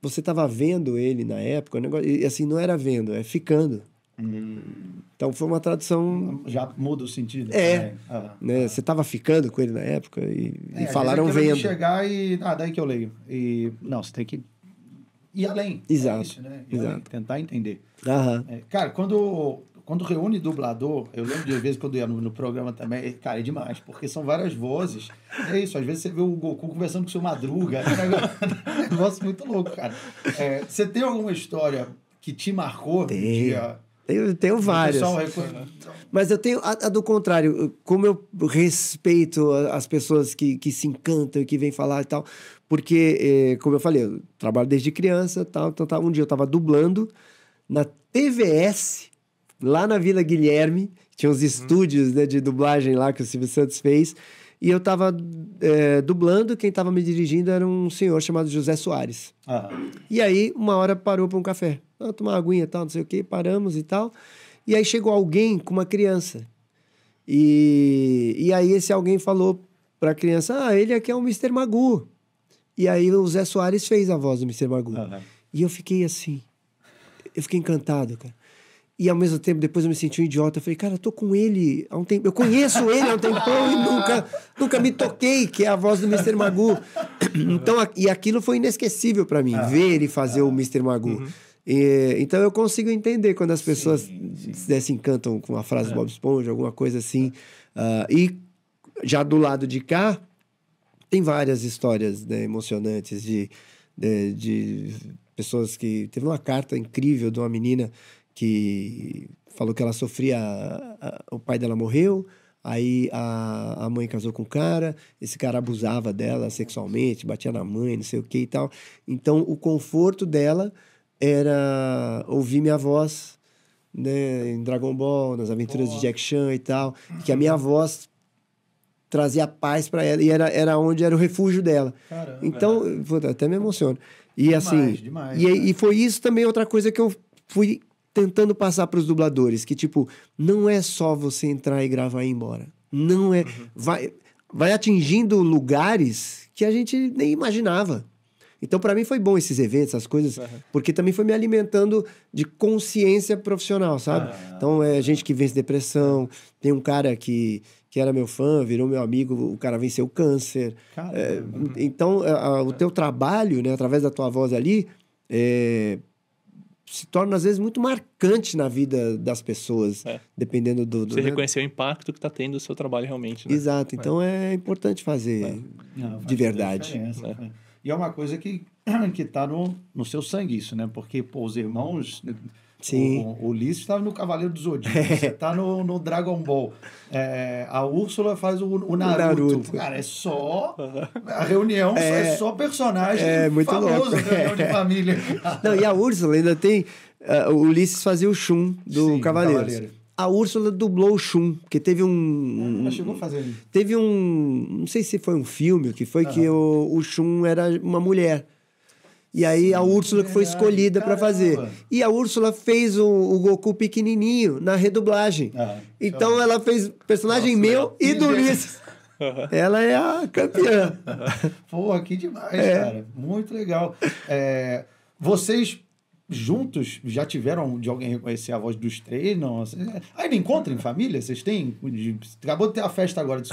você tava vendo ele na época, o negócio, e assim, não era vendo, é ficando. Hum. Então foi uma tradução. Já muda o sentido. É. Né? Ah, né? Ah. Você estava ficando com ele na época e, é, e falaram vendo. chegar e. Ah, daí que eu leio. E. Não, você tem que ir além. É Exato. É isso, né? Exato. Além, tentar entender. Aham. É, cara, quando, quando reúne dublador, eu lembro de vezes quando eu ia no, no, programa também, é, cara, é demais, porque são várias vozes. É isso, às vezes você vê o Goku conversando com o seu Madruga. É um negócio (laughs) muito louco, cara. É, você tem alguma história que te marcou? Tem. Um dia, tenho, tenho várias. Mas eu tenho a, a, do contrário, como eu respeito as pessoas que, que se encantam e que vêm falar e tal, porque, eh, como eu falei, eu trabalho desde criança tal, então tá, um dia eu estava dublando na TVS, lá na Vila Guilherme, tinha uns uhum. estúdios né, de dublagem lá que o Silvio Santos fez, e eu tava é, dublando, quem tava me dirigindo era um senhor chamado José Soares. Ah. E aí, uma hora parou para um café. Ah, tomar uma aguinha e tal, não sei o quê, paramos e tal. E aí chegou alguém com uma criança. E, e aí esse alguém falou pra criança, ah, ele aqui é o Mr. Magoo. E aí o Zé Soares fez a voz do Mr. Magoo. E eu fiquei assim, eu fiquei encantado, cara. E ao mesmo tempo, depois eu me senti um idiota. Eu falei, cara, eu tô com ele há um tempo. Eu conheço ele há um tempão e nunca, nunca me toquei, que é a voz do Mr. Magoo. (clears throat) então, e aquilo foi inesquecível para mim, ah, ver ele fazer ah, o Mr. Magoo. Uhum. E, então eu consigo entender quando as pessoas sim, sim. se desencantam com a frase é. Bob Esponja, alguma coisa assim. Uh, e já do lado de cá, tem várias histórias né, emocionantes de, de, de pessoas que. Teve uma carta incrível de uma menina que falou que ela sofria. A, a, o pai dela morreu, aí a, a mãe casou com um cara, esse cara abusava dela sexualmente, batia na mãe, não sei o que e tal. Então, o conforto dela era ouvir minha voz. Né, em Dragon Ball, nas aventuras Boa. de Jack Chan e tal, que a minha voz trazia paz para ela e era, era onde era o refúgio dela. Caramba. Então, até me emociono. E demais, assim, demais, e, né? e, foi isso também outra coisa que eu fui tentando passar para os dubladores que, tipo, não é só você entrar e gravar e ir embora. Não é. Uhum. Vai, vai atingindo lugares que a gente nem imaginava. Então, para mim, foi bom esses eventos, essas coisas, uhum. porque também foi me alimentando de consciência profissional, sabe? Ah, então, é gente que vence depressão, tem um cara que, que era meu fã, virou meu amigo, o cara venceu câncer. É, então, a, a, o uhum. teu trabalho, né, através da tua voz ali, é, se torna, às vezes, muito marcante na vida das pessoas, é. dependendo do. do Você né? reconhecer o impacto que está tendo o seu trabalho realmente. Né? Exato, então é, é importante fazer é. Não, de verdade. É. Né? E é uma coisa que está (clears throat) no, no seu sangue, isso, né? Porque pô, os irmãos Sim. O, o Ulisses estava tá no Cavaleiro do Zodíaco, é. você está no, no Dragon Ball. É, a Úrsula faz o, o, Naruto. o, Naruto. Cara, é só. A reunião é, só, é só personagem. É muito famoso, louco. Reunião de é. família. Não, e a Úrsula ainda tem. Uh, o Ulisses fazia o Shun do Sim, Cavaleiro a Úrsula dublou o Shun, porque teve um. um chegou a fazer. Teve um. Não sei se foi um filme, que foi ah. que o, o Shun era uma mulher. E aí Sim, a Úrsula que foi escolhida para fazer. E a Úrsula fez o, o Goku pequenininho na redublagem. Ah, então é ela fez personagem Nossa, meu e do Ulisses. (laughs) ela é a campeã. Pô, que demais, é. cara. Muito legal. É, vocês juntos já tiveram de alguém reconhecer a voz dos três? Não. Assim, é. Ainda encontra em família? Vocês têm? Acabou de ter a festa agora de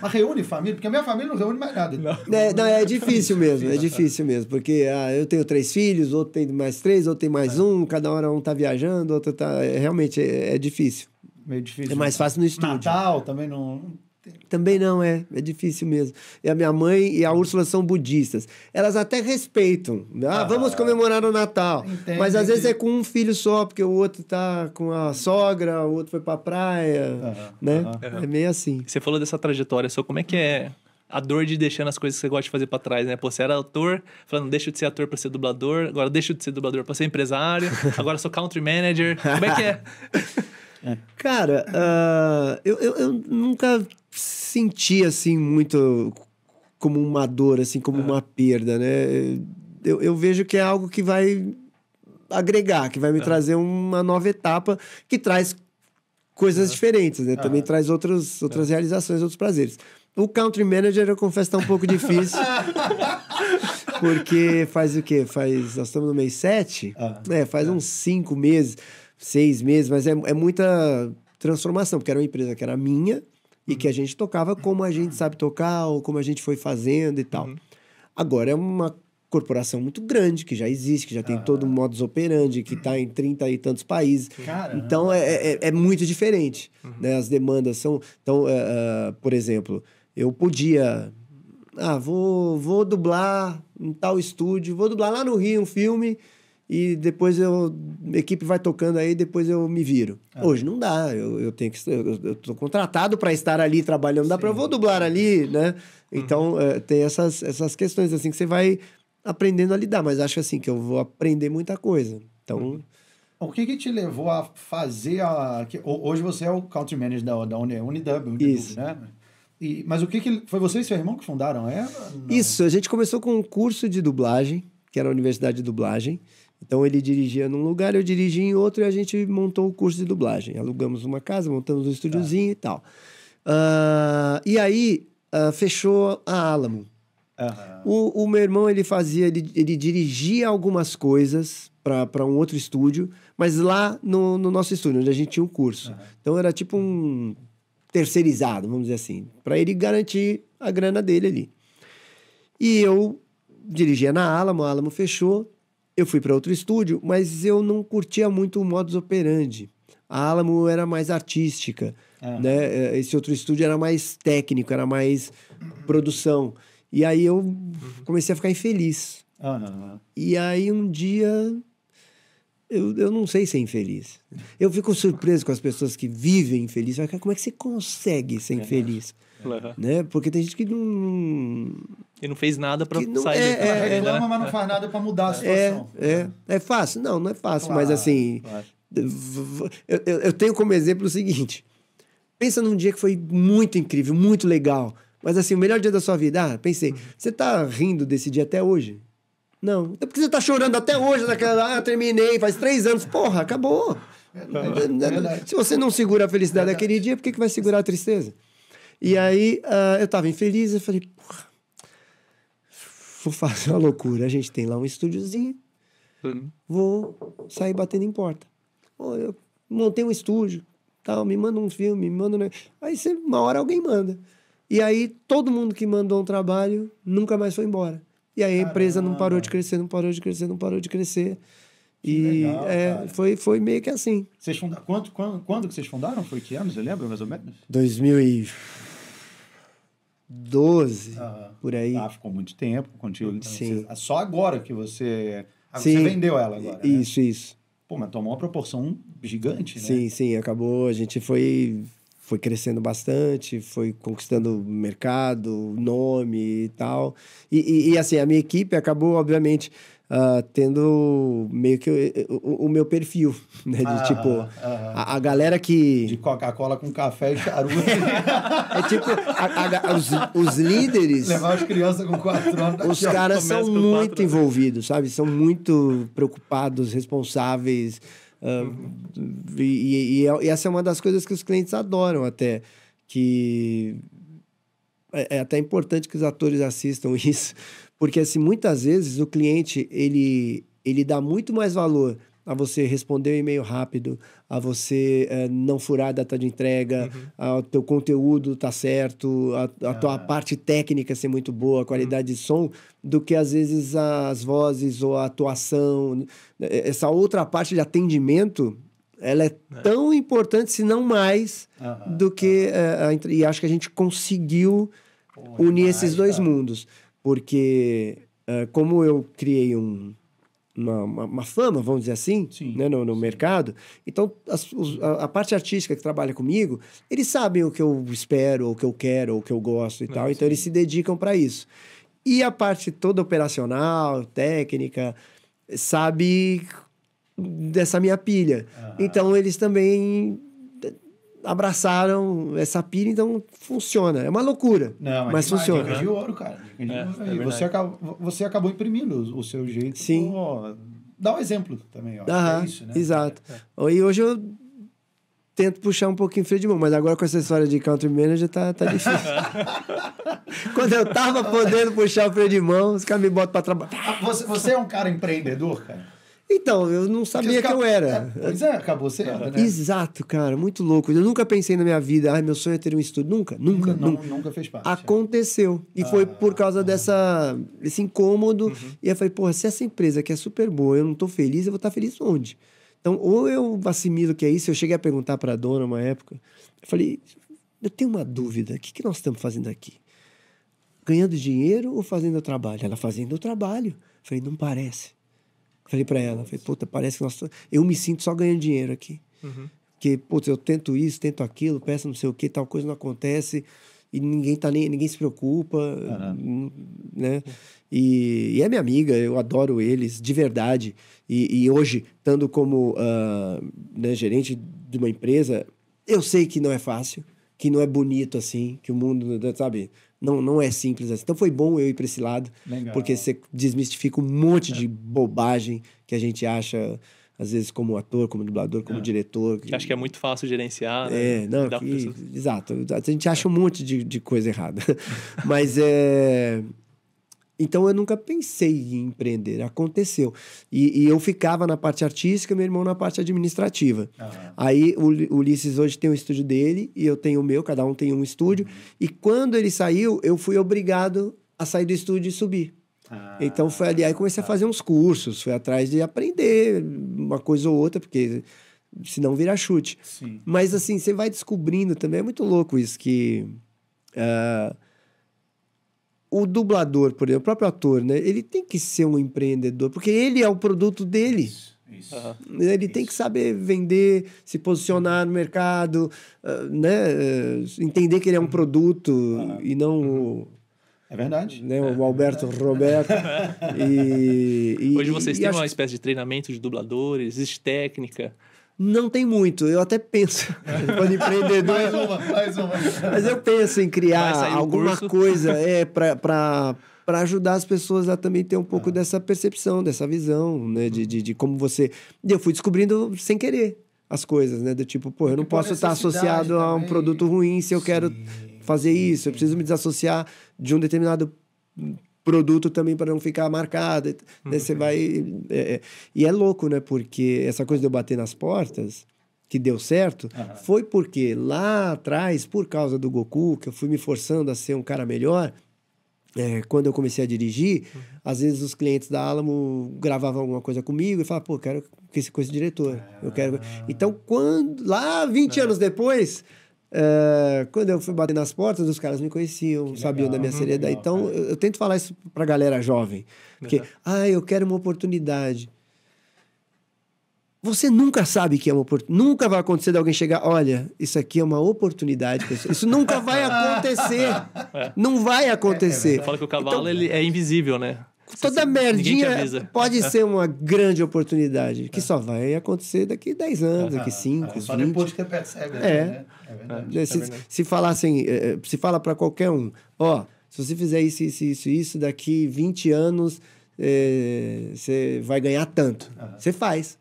Mas reúne família? Porque a minha família não reúne mais nada. Não, é, não, é difícil mesmo, é difícil mesmo. Porque ah, eu tenho três filhos, outro tem mais três, outro tem mais é. um, cada hora um tá viajando, outro tá. É, realmente é, é difícil. Meio difícil. É mais fácil no estúdio. Natal também não. Também não é, é difícil mesmo. E a minha mãe e a Úrsula são budistas. Elas até respeitam. Ah, ah vamos comemorar o Natal. Entendi. Mas às vezes é com um filho só, porque o outro tá com a sogra, o outro foi pra praia, ah, né? Ah, é meio assim. Você falou dessa trajetória só, como é que é a dor de deixando as coisas que você gosta de fazer para trás, né? Pô, você era ator, falando, deixa de ser ator para ser dublador, agora deixa de ser dublador para ser empresário, (laughs) agora sou country manager. Como é que é? (laughs) É. Cara, uh, eu, eu, eu, nunca senti assim muito como uma dor, assim, como uma perda, né? Eu, eu vejo que é algo que vai agregar, que vai me trazer uma nova etapa que traz coisas diferentes, né? Também traz outros, outras realizações, outros prazeres. O country manager, eu confesso, tá um pouco difícil. (laughs) porque faz o quê? Faz. Nós estamos no mês 7? É, faz é. uns 5 meses seis meses, mas é, é muita transformação, porque era uma empresa que era minha e uhum. que a gente tocava como a gente sabe tocar ou como a gente foi fazendo e tal. Uhum. Agora é uma corporação muito grande, que já existe, que já tem ah. todo o modus operandi, que está em 30 e tantos países. Caramba. Então, é, é, é, é, muito diferente. Uhum. Né? As demandas são... Então, uh, por exemplo, eu podia... Ah, vou, vou dublar em tal estúdio, vou dublar lá no Rio um filme e depois eu a equipe vai tocando aí depois eu me viro ah. hoje não dá eu, eu tenho que eu, estou contratado para estar ali trabalhando Sim. dá para eu vou dublar ali né uhum. então uhum. é, tem essas essas questões assim que você vai aprendendo a lidar mas acho assim que eu vou aprender muita coisa então uhum. O que, que te levou a fazer a. Hoje você é o country manager da, da Unidub, Unidub né? Isso. né? E, mas o que, que. Foi você e seu irmão que fundaram é Isso, a gente começou com um curso de dublagem, que era a Universidade de Dublagem. Então ele dirigia num lugar, eu dirigia em outro e a gente montou o curso de dublagem. Alugamos uma casa, montamos um estúdiozinho e tal. Uh, e aí uh, fechou a Alamo. Uhum. O, o, meu irmão ele fazia, ele, ele dirigia algumas coisas para um outro estúdio, mas lá no, no, nosso estúdio, onde a gente tinha um curso. Uhum. Então era tipo um terceirizado, vamos dizer assim, para ele garantir a grana dele ali. E eu dirigia na Alamo, a Alamo fechou, eu fui para outro estúdio, mas eu não curtia muito o modus operandi. A Alamo era mais artística, é. né? É, esse outro estúdio era mais técnico, era mais produção. E aí eu comecei a ficar infeliz. Uhum. E aí um dia eu, eu não sei ser infeliz. Eu fico surpreso com as pessoas que vivem infeliz. Como é que você consegue ser é infeliz? Uhum. Né? Porque tem gente que não. E não fez nada para sair é, é, É, reclama, né? mas não faz nada para mudar a é, é, situação. É, é, é fácil? Não, não é fácil, claro, mas assim. Claro. Eu, eu, tenho como exemplo o seguinte: pensa num dia que foi muito incrível, muito legal. Mas assim, o melhor dia da sua vida. Ah, pensei, uhum. você tá rindo desse dia até hoje? Não. É então, porque você tá chorando até hoje daquela. Ah, terminei, faz três anos. Porra, acabou. É, é, é, Se você não segura a felicidade é daquele dia, por que, que vai segurar a tristeza? E aí uh, eu tava infeliz, eu falei, porra, vou fazer uma loucura. A gente tem lá um estúdiozinho, vou sair batendo em porta. Oh, eu montei um estúdio, tal, me manda um filme, me manda um... Aí você, uma hora alguém manda. E aí todo mundo que mandou um trabalho nunca mais foi embora. E aí a empresa não parou de crescer, não parou de crescer, não parou de crescer. E legal, é, foi, foi meio que assim. Vocês fundaram, quando, quando, quando que vocês fundaram? Foi que anos, eu lembro mais ou menos? 2000 e... 12, uhum. por aí. Ah, ficou muito tempo contigo. Então Sim. Você, ah, só agora que você. Ah, sim. Você vendeu ela agora. Né? Isso, né? isso. Pô, mas tomou uma proporção gigante, né? Sim, sim, acabou. A gente foi, foi crescendo bastante, foi conquistando mercado, nome e tal. E, e, e assim, a minha equipe acabou, obviamente, Uh, tendo meio que eh, eh, o, o meu perfil, (laughs) né? De ah, tipo, ah, a, a, galera que. De Coca-Cola com café e charuto. (laughs) é tipo, a, a, os, os, líderes. Levar as crianças com quatro anos. Os caras são muito envolvidos, sabe? São muito preocupados, responsáveis. Uh, e, e, é, e, essa é uma das coisas que os clientes adoram até. Que é, é até importante que os atores assistam (laughs) isso porque assim, muitas vezes o cliente ele, ele dá muito mais valor a você responder o um e-mail rápido, a você é, não furar a data de entrega, uhum. ao teu conteúdo tá certo, a, a ah. tua parte técnica ser muito boa, a uhum. qualidade uhum. de som, do que às vezes as vozes ou a atuação. Né, essa outra parte de atendimento, ela é, é. tão importante, se não mais, uhum. do que... É, a, e acho que a gente conseguiu unir demais, esses dois tá. mundos. Porque uh, como eu criei um, uma, uma, uma, fama, vamos dizer assim, sim, né, no, no mercado. Então, as, os, a, a, parte artística que trabalha comigo, eles sabem o que eu espero, o que eu quero, o que eu gosto e Não, ah, tal. Então, eles se dedicam para isso. E a parte toda operacional, técnica, sabe dessa minha pilha. Ah. Então, eles também abraçaram essa pira, então funciona. É uma loucura, Não, é mas funciona. É de ouro, cara. É de é, ouro. É você, acabou, você acabou imprimindo o seu jeito. Sim. dá um exemplo também, ó. Ah, é isso, né? Exato. E é, hoje eu tento puxar um pouquinho freio de mão, mas agora com essa história de country manager tá, tá difícil. (laughs) Quando eu tava podendo puxar o freio de mão, os caras me botam pra trabalhar. Ah, você, você é um cara empreendedor, cara? Então, eu não sabia que eu era. É, pois é, acabou sendo, né? Exato, cara, muito louco. Eu nunca pensei na minha vida, ai, meu sonho é ter um estudo. Nunca, nunca. Não, nunca, nunca fez parte. É. Aconteceu. E ah, foi por causa ah, dessa, desse incômodo. Uhum. E eu falei, porra, se essa empresa que é super boa, eu não tô feliz, eu vou estar tá feliz onde? Então, ou eu assimilo que é isso, eu cheguei a perguntar para a dona uma época. Eu falei, eu tenho uma dúvida, o que, que nós estamos fazendo aqui? Ganhando dinheiro ou fazendo o trabalho? Ela fazendo o trabalho. Eu falei, não parece. Falei para ela, falei, puta, parece que nós... eu me sinto só ganhando dinheiro aqui. Uhum. Porque, puta, eu tento isso, tento aquilo, peço não sei o que, tal coisa não acontece e ninguém tá nem ninguém se preocupa hum, né e, e, é minha amiga eu adoro eles de verdade e, e hoje estando como uh, né, gerente de uma empresa eu sei que não é fácil que não é bonito assim que o mundo né, sabe não, não é simples assim. Então foi bom eu ir para esse lado, Legal. porque você desmistifica um monte de bobagem que a gente acha às vezes como ator, como dublador, como é. diretor. que acho que é muito fácil gerenciar, né? É, não, que, pessoas... exato. A gente acha é. um monte de, de coisa errada. (laughs) Mas é, então eu nunca pensei em empreender, aconteceu. E, e, eu ficava na parte artística, meu irmão na parte administrativa. Uhum. Aí o Ulisses hoje tem o um estúdio dele e eu tenho o meu, cada um tem um estúdio. Uhum. E quando ele saiu, eu fui obrigado a sair do estúdio e subir. Ah, então foi ali, aí comecei a tá. fazer uns cursos, fui atrás de aprender uma coisa ou outra, porque senão vira chute. Sim. Mas assim, você vai descobrindo também, é muito louco isso que. Uh, o dublador, por exemplo, o próprio ator, né? Ele tem que ser um empreendedor, porque ele é o produto dele. Isso. Isso. Uhum. Ele isso. tem que saber vender, se posicionar no mercado, ah, né? Ah, entender que ele é um produto uhum. e não uhum. o. É verdade. Né? O é. Alberto é Roberto. (laughs) e, e, Hoje vocês e têm uma espécie de treinamento de dubladores, existe técnica. Não tem muito, eu até penso. (laughs) Quando empreendedor. mais uma, mais uma. Mas eu penso em criar alguma curso. coisa é, para para ajudar as pessoas a também ter um pouco ah. dessa percepção, dessa visão, né? De, de, de, como você. Eu fui descobrindo sem querer as coisas, né? Do tipo, pô, eu não posso estar associado também. a um produto ruim se eu Sim. quero fazer isso, eu preciso me desassociar de um determinado produto também para não ficar marcado. Uhum. Né? Você uhum. vai. É, é, e é louco, né? Porque essa coisa de eu bater nas portas que deu certo uhum. foi porque lá atrás, por causa do Goku, que eu fui me forçando a ser um cara melhor. É, quando eu comecei a dirigir, uhum. às vezes os clientes da Alamo gravavam alguma coisa comigo e falavam, pô, quero que esse coisa diretor. Eu quero. Ah. Então, quando lá 20 anos depois, Uh, quando eu fui bater nas portas, os caras me conheciam, que sabiam legal. da minha uhum. seriedade. Legal, então, eu, eu, tento falar isso pra galera jovem. Porque, ah, eu quero uma oportunidade. Você nunca sabe que é uma oportunidade. Nunca vai acontecer de alguém chegar, olha, isso aqui é uma oportunidade. Pessoal. Isso nunca vai (laughs) acontecer. é. Não vai acontecer. É, é Fala que o cavalo então, ele é invisível, né? toda Você, merdinha pode (laughs) ser uma grande oportunidade, que é. só vai acontecer daqui 10 anos, daqui 5, é, Só 20. depois que percebe. É. Né? é, é, é verdade. Se, assim, é verdade. se falassem, se fala para qualquer um, ó, se você fizer isso, isso, isso, isso, daqui 20 anos você vai ganhar tanto. Você faz.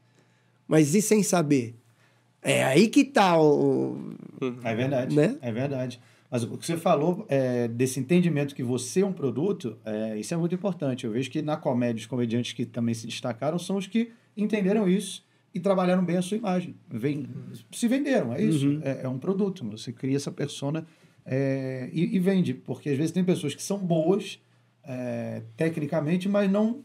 Mas e sem saber? É aí que tá o. É verdade. Né? É verdade. Mas o que você falou é, desse entendimento que você é um produto, é, isso é muito importante. Eu vejo que na comédia, os comediantes que também se destacaram são os que entenderam isso e trabalharam bem a sua imagem. Vem, uhum. Se venderam, é isso. Uhum. É, é, um produto. Você cria essa persona é, e, e, vende. Porque às vezes tem pessoas que são boas é, tecnicamente, mas não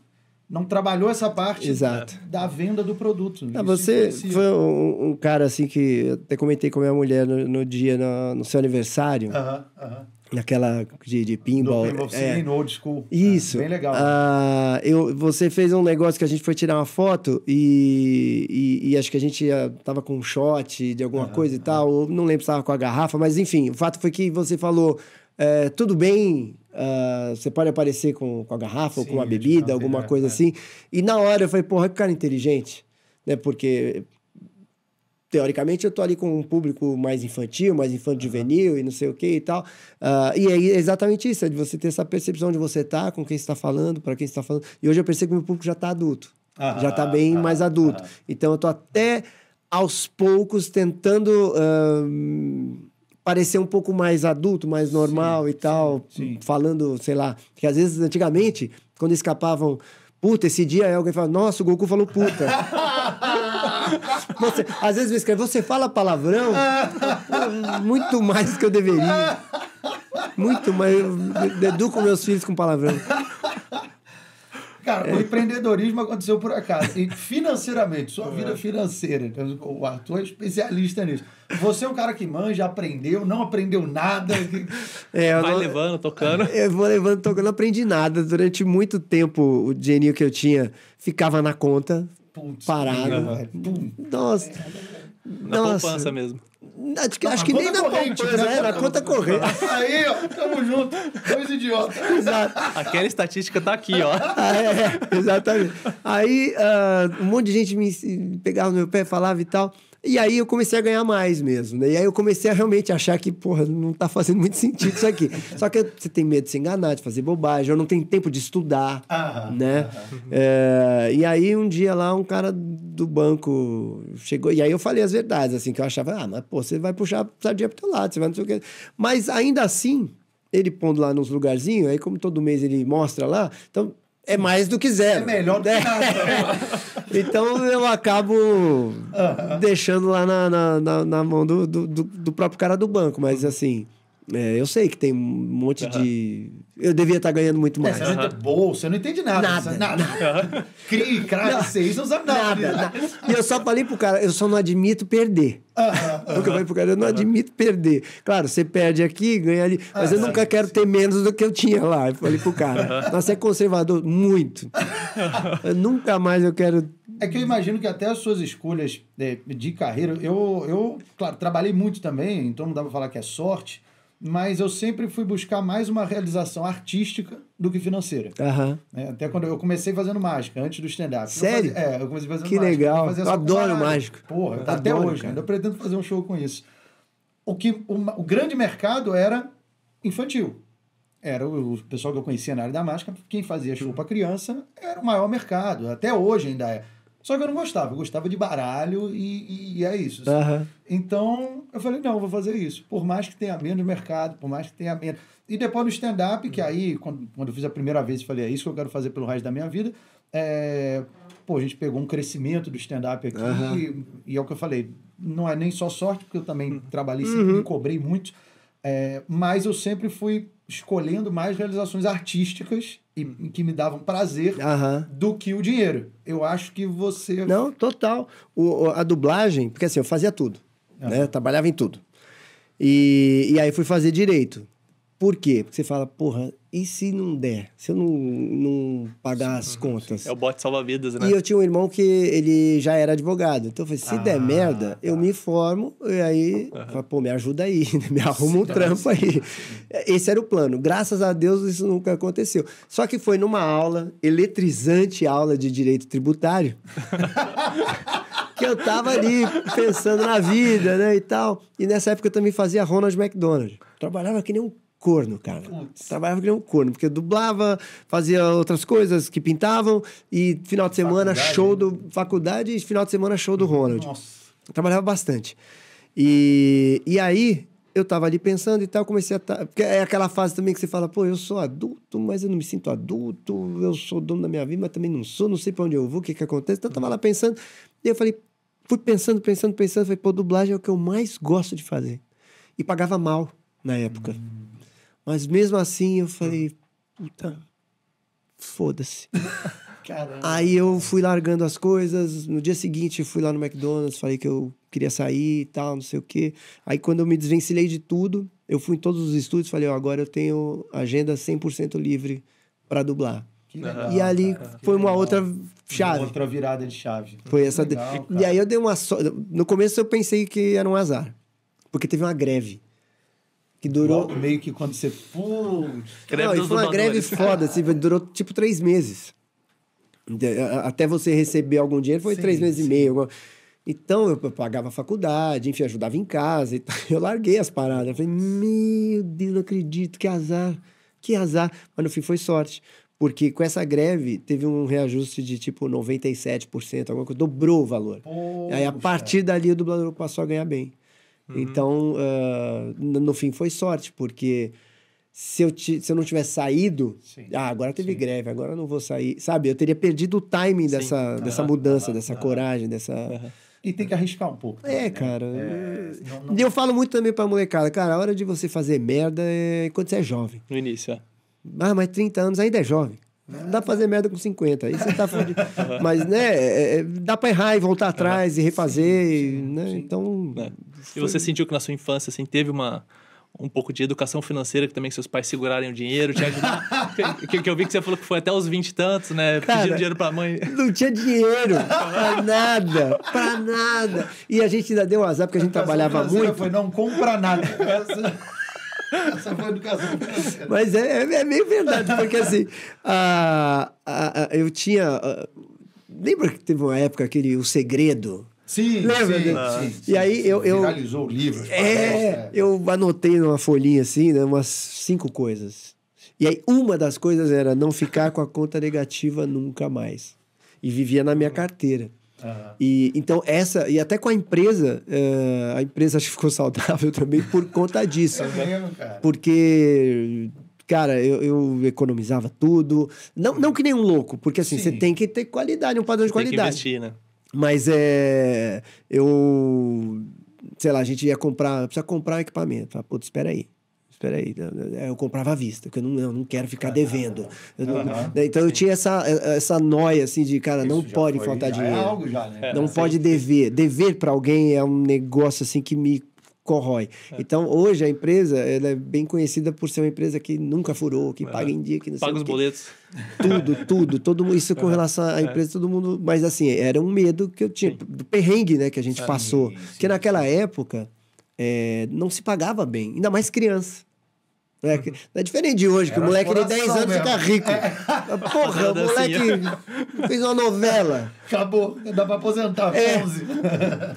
não trabalhou essa parte Exato. Da, venda do produto. Não, né? ah, é você influencia. foi um, um, cara assim que até comentei com minha mulher no, no dia, no, no, seu aniversário. Aham, uh aham. -huh, uh -huh. Naquela de, de pinball. Do pinball é. Sim, old school. É, Isso. É, bem legal. Ah, eu, você fez um negócio que a gente foi tirar uma foto e, e, e acho que a gente ia, ah, tava com um shot de alguma coisa e tal. Não lembro se tava com a garrafa, mas enfim, o fato foi que você falou: é, tudo bem Uh, você pode aparecer com, com a garrafa Sim, ou com uma bebida, alguma é, coisa é. assim. E na hora eu falei, porra, que cara inteligente. Né? Porque, teoricamente, eu tô ali com um público mais infantil, mais infanto-juvenil uhum. e não sei o que e tal. Uh, e é exatamente isso, é de você ter essa percepção de você tá, com quem está falando, para quem está falando. E hoje eu percebo que meu público já tá adulto. Uhum. já tá ah, bem uhum. mais tá. adulto. Então eu tô até aos poucos tentando... Uh, parecer um pouco mais adulto, mais normal sim, e tal, sim, sim. falando, sei lá, que às vezes antigamente, quando escapavam, puta, esse dia é alguém fala, nossa, o Goku falou puta. você, às vezes me escreve, você fala palavrão muito mais do que eu deveria. Muito mais, eu educo meus filhos com palavrão. Cara, o empreendedorismo aconteceu por acaso. E financeiramente, sua é. vida financeira. Então, o Arthur é especialista nisso. Você é um cara que manja, aprendeu, não aprendeu nada. (laughs) É, Vai não... levando, tocando. É, eu vou levando, tocando. Não aprendi nada. Durante muito tempo, o dinheirinho que eu tinha ficava na conta, Putz, parado. Nossa. é. é na Nossa. poupança mesmo. Acho que, não, acho que nem na poupança, né? Era né? conta corrente. Aí, ó, tamo junto. Dois idiotas. (laughs) Exato. Aquela estatística tá aqui, ó. Ah, é, é, exatamente. Aí, uh, um monte de gente me pegava no meu pé, falava e tal. E aí eu comecei a ganhar mais mesmo, né? E aí eu comecei a realmente achar que, porra, não tá fazendo muito sentido isso aqui. (laughs) Só que você tem medo de se enganar, de fazer bobagem, ou não tem tempo de estudar, ah, né? Ah, é, e aí um dia lá um cara do banco chegou, e aí eu falei as verdades, assim, que eu achava, ah, mas pô, você vai puxar a sardinha pro teu lado, você vai não sei o quê. Mas ainda assim, ele pondo lá nos lugarzinhos, aí como todo mês ele mostra lá, então é mais do que zero. É melhor do que né? nada. Né? (laughs) então eu acabo uh -huh. deixando lá na, na, na, na mão do, do, do, próprio cara do banco, mas assim. É, eu sei que tem um monte uhum. de. Eu devia estar tá ganhando muito mais. É, bolsa uhum. não entendi você não entende nada. Nada. Você, nada. Uhum. Cri, craque, seis, não sabe nada. nada, nada. E eu só falei pro cara, eu só não admito perder. Uhum. Nunca falei pro cara, eu não admito perder. Claro, você perde aqui, ganha ali, mas eu nunca quero ter menos do que eu tinha lá. Eu falei pro cara, você é conservador? Muito. Eu nunca mais eu quero é que eu imagino que até as suas escolhas é, de, carreira, eu, eu claro, trabalhei muito também, então não dá pra falar que é sorte, mas eu sempre fui buscar mais uma realização artística do que financeira. Uhum. É, até quando eu comecei fazendo mágica, antes do stand-up. Sério? Eu fazia, é, eu comecei fazendo que mágica. Que legal. Eu, eu adoro mágica Porra, eu tá até adoro, hoje. Ainda pretendo fazer um show com isso. O, que, o, o grande mercado era infantil. Era o, o, pessoal que eu conhecia na área da mágica, quem fazia show para criança era o maior mercado. Até hoje ainda é. Só que eu não gostava, eu gostava de baralho e, e, e é isso. Uhum. Então eu falei, não, eu vou fazer isso. Por mais que tenha menos mercado, por mais que tenha menos. E depois no stand-up, que aí, quando, quando eu fiz a primeira vez, eu falei, é isso que eu quero fazer pelo resto da minha vida. É... Pô, a gente pegou um crescimento do stand-up aqui uhum. e, e, é o que eu falei, não é nem só sorte, porque eu também uhum. trabalhei, uhum. sempre me cobrei muito, é... mas eu sempre fui escolhendo mais realizações artísticas e que me davam prazer uhum. do que o dinheiro. Eu acho que você. Não, total. O, a dublagem, porque assim, eu fazia tudo. Uhum. Né? Eu trabalhava em tudo. E, e aí fui fazer direito. Por quê? Porque você fala, porra, e se não der? Se eu não, não pagar as contas? É o bote salva-vidas, né? E eu tinha um irmão que ele já era advogado. Então eu falei, se ah, der merda, tá. eu me informo e aí, uhum. Falei, pô, me ajuda aí, né? me (laughs) arruma um trampo aí. (laughs) Esse era o plano. Graças a Deus isso nunca aconteceu. Só que foi numa aula, eletrizante aula de direito tributário, (laughs) que eu tava ali pensando na vida, né, e tal. E nessa época eu também fazia Ronald McDonald. Trabalhava que nem um corno, cara. Putz. Trabalhava que um corno, porque dublava, fazia outras coisas que pintavam, e final de semana faculdade. show né? do. Faculdade e final de semana show do Ronald. Nossa. Trabalhava bastante. E, e aí, eu tava ali pensando e tal, comecei a. Ta... Porque é aquela fase também que você fala, pô, eu sou adulto, mas eu não me sinto adulto, eu sou dono da minha vida, mas também não sou, não sei pra onde eu vou, o que que acontece. Então eu tava lá pensando, e eu falei, fui pensando, pensando, pensando, falei, pô, dublagem é o que eu mais gosto de fazer. E pagava mal na época. Hum. Mas mesmo assim eu falei, hum. puta, foda-se. (laughs) Aí eu fui largando as coisas. No dia seguinte fui lá no McDonald's, falei que eu queria sair e tal, não sei o quê. Aí quando eu me desvencilhei de tudo, eu fui em todos os estúdios, falei, ó, oh, agora eu tenho agenda 100% livre para dublar. Legal, e ali cara, foi uma legal. outra chave. Uma outra virada de chave. Foi essa. Legal, de... E aí eu dei uma. So... No começo eu pensei que era um azar. Porque teve uma greve que durou. Logo meio que quando você. Pum, não, foi uma greve foda, assim, durou tipo três meses. Até você receber algum dinheiro foi sim, três meses sim. e meio. Então eu pagava a faculdade, enfim, ajudava em casa. E (laughs) eu larguei as paradas. Eu falei, meu Deus, não acredito, que azar, que azar. Mas no fim foi sorte. Porque com essa greve teve um reajuste de tipo 97%, alguma coisa, dobrou o valor. Poxa. Aí a partir dali o dublador passou a ganhar bem. Uhum. Então, uh, no fim foi sorte, porque se eu, ti, se eu não tivesse saído, ah, agora teve Sim. greve, agora eu não vou sair. Sabe, eu teria perdido o timing Sim. dessa, uhum. dessa mudança, uhum. dessa coragem, dessa. E tem que arriscar um pouco. É, também, é, né? cara. É... Não, não... E eu falo muito também pra molecada, cara, a hora de você fazer merda é quando você é jovem. No início, é. Ah, mas 30 anos ainda é jovem. Não dá pra fazer merda com 50, aí você tá fudido. (laughs) Mas, né, é, é, dá pra errar e voltar atrás e refazer, sim, sim, né? Sim. Então... É. E você sentiu que na sua infância, assim, teve uma um pouco de educação financeira, que também seus pais segurarem o dinheiro, te ajudar. (laughs) que, que eu vi que você falou que foi até os vinte e tantos, né? Pedindo dinheiro pra mãe. Não tinha dinheiro (laughs) pra nada, pra nada. E a gente ainda deu um azar, porque a gente trabalhava muito. Foi, não compra nada. (laughs) Essa foi a educação Mas é, é, é meio verdade, porque assim, a, a, a eu tinha. A, ah, lembra que teve uma época aquele O Segredo? Sim, Lembra? Sim, sim, sim, e aí eu, eu viralizou o livro. É, é, eu anotei numa folhinha assim, né, umas cinco coisas. E aí uma das coisas era não ficar com a conta negativa nunca mais. E vivia na minha carteira. Uhum. E então essa e até com a empresa, uh, a empresa acho que ficou saudável (laughs) também por conta disso, é mesmo, porque Cara, eu, eu, economizava tudo. Não, não que nem um louco, porque assim, Sim. você tem que ter qualidade, um padrão de qualidade. Tem que investir, né? Mas é. Eu sei lá, a gente ia comprar, precisa comprar um equipamento. Ah, putz, espera aí espera aí, eu comprava à vista, porque eu não, eu não quero ficar devendo. Eu não, uhum, então eu tinha essa, é, é, essa noia assim de, cara, Isso não pode foi, faltar é dinheiro. É algo já, né? Não é, pode sim. dever. Dever para alguém é um negócio assim que me corrói. É. Então, hoje a empresa ela é bem conhecida por ser uma empresa que nunca furou, que paga em dia, que não paga os boletos. Tudo, tudo, todo mundo, isso com relação à empresa, todo mundo, mas assim, era um medo que eu tinha, do perrengue, né, que a gente passou, sim, que naquela época eh, não se pagava bem, ainda mais criança. Né? Não uhum. é diferente de hoje, que o moleque de 10 anos mesmo. fica rico. É. Porra, o assim, moleque fez uma novela. Acabou, dá pra aposentar, é. 11.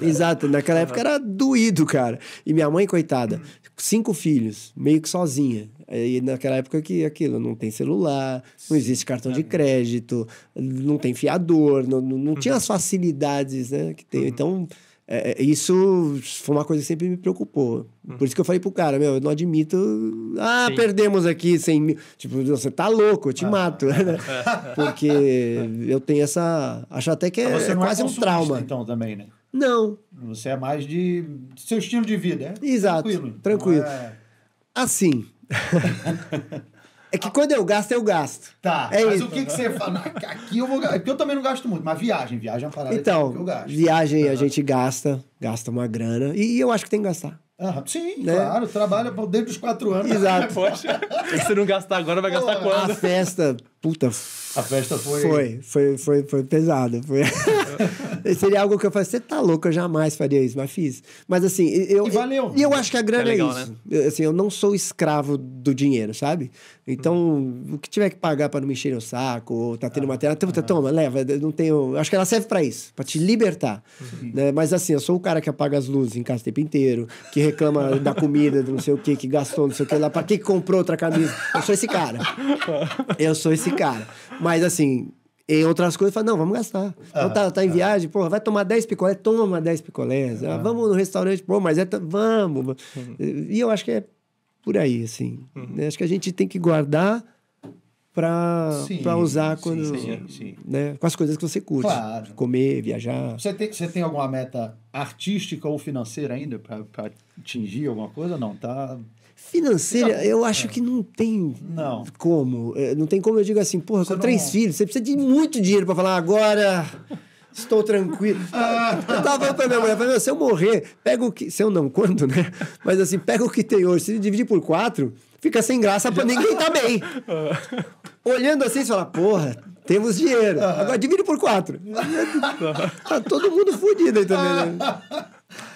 (laughs) Exato, naquela época era doído, cara. E minha mãe, coitada, cinco filhos, meio que sozinha. E naquela época que aquilo, não tem celular, não existe cartão de crédito, não tem fiador, não, não, não tinha as uhum. facilidades né, que tem. Uhum. Então, é, é, isso foi uma coisa que sempre me preocupou. Uhum. Por isso que eu falei pro cara, meu, eu não admito. Ah, Sim. perdemos aqui 100 mil. Tipo, você tá louco, eu te ah. mato. (laughs) Porque eu tenho essa. Acho até que é, é quase é um trauma. Então, também, né? Não. Você é mais de seu estilo de vida, é? Exato. Tranquilo. Tranquilo. É? Assim. (laughs) É que quando eu gasto, eu gasto. Tá. É mas isso. o que, que você fala? Aqui eu vou Porque eu também não gasto muito, mas viagem, viagem é uma parada então, que eu gasto. Viagem uhum. a gente gasta, gasta uma grana. E eu acho que tem que gastar. Ah, sim, né? claro, trabalha desde os quatro anos. Exato. (laughs) Poxa, se não gastar agora, vai gastar Pô, quando? A festa, Puta. A festa foi. Foi, foi, foi, foi Foi... (laughs) Seria algo que eu falei, você tá louco, eu jamais faria isso, mas fiz. Mas assim, eu. E valeu. E eu, acho que a grana é, é legal, é isso. Né? Eu, assim, eu não sou escravo do dinheiro, sabe? Então, hum. o que tiver que pagar para não me encher o saco, ou tá tendo ah, material, ah, toma, leva, não tenho. Acho que ela serve para isso, para te libertar. Uhum. Né? Mas assim, eu sou o cara que apaga as luzes em casa o tempo inteiro, que reclama da comida, do não sei o que, que gastou, não sei o que lá, pra que comprou outra camisa? Eu sou esse cara. (laughs) Eu sou esse cara. Mas assim, em outras coisas, fala, não, vamos gastar. Então ah, tá, tá em ah, viagem, porra, vai tomar 10 picolés, toma 10 picolés. Ah, ah, vamos no restaurante, pô, mas é. Vamos. Uhum. E eu acho que é por aí, assim. Uhum. Né? Acho que a gente tem que guardar para usar quando sim, sim, é, sim. Né, com as coisas que você curte claro. comer viajar você tem você tem alguma meta artística ou financeira ainda para atingir alguma coisa não tá Financeira, eu acho é. que não tem não. como. É, não tem como eu digo assim, porra, com três não... filhos, você precisa de muito dinheiro para falar agora. Estou tranquilo. (laughs) Ah. eu tava falando pra minha mulher, falei, se eu morrer, pega o que. Se eu não, quando, né? Mas assim, pega o que tem hoje, se dividir por quatro, fica sem graça para ninguém tá bem. (laughs) Olhando assim, você fala, porra, temos dinheiro. Ah. Agora divide por quatro. (laughs) tá todo mundo fudido aí também, né?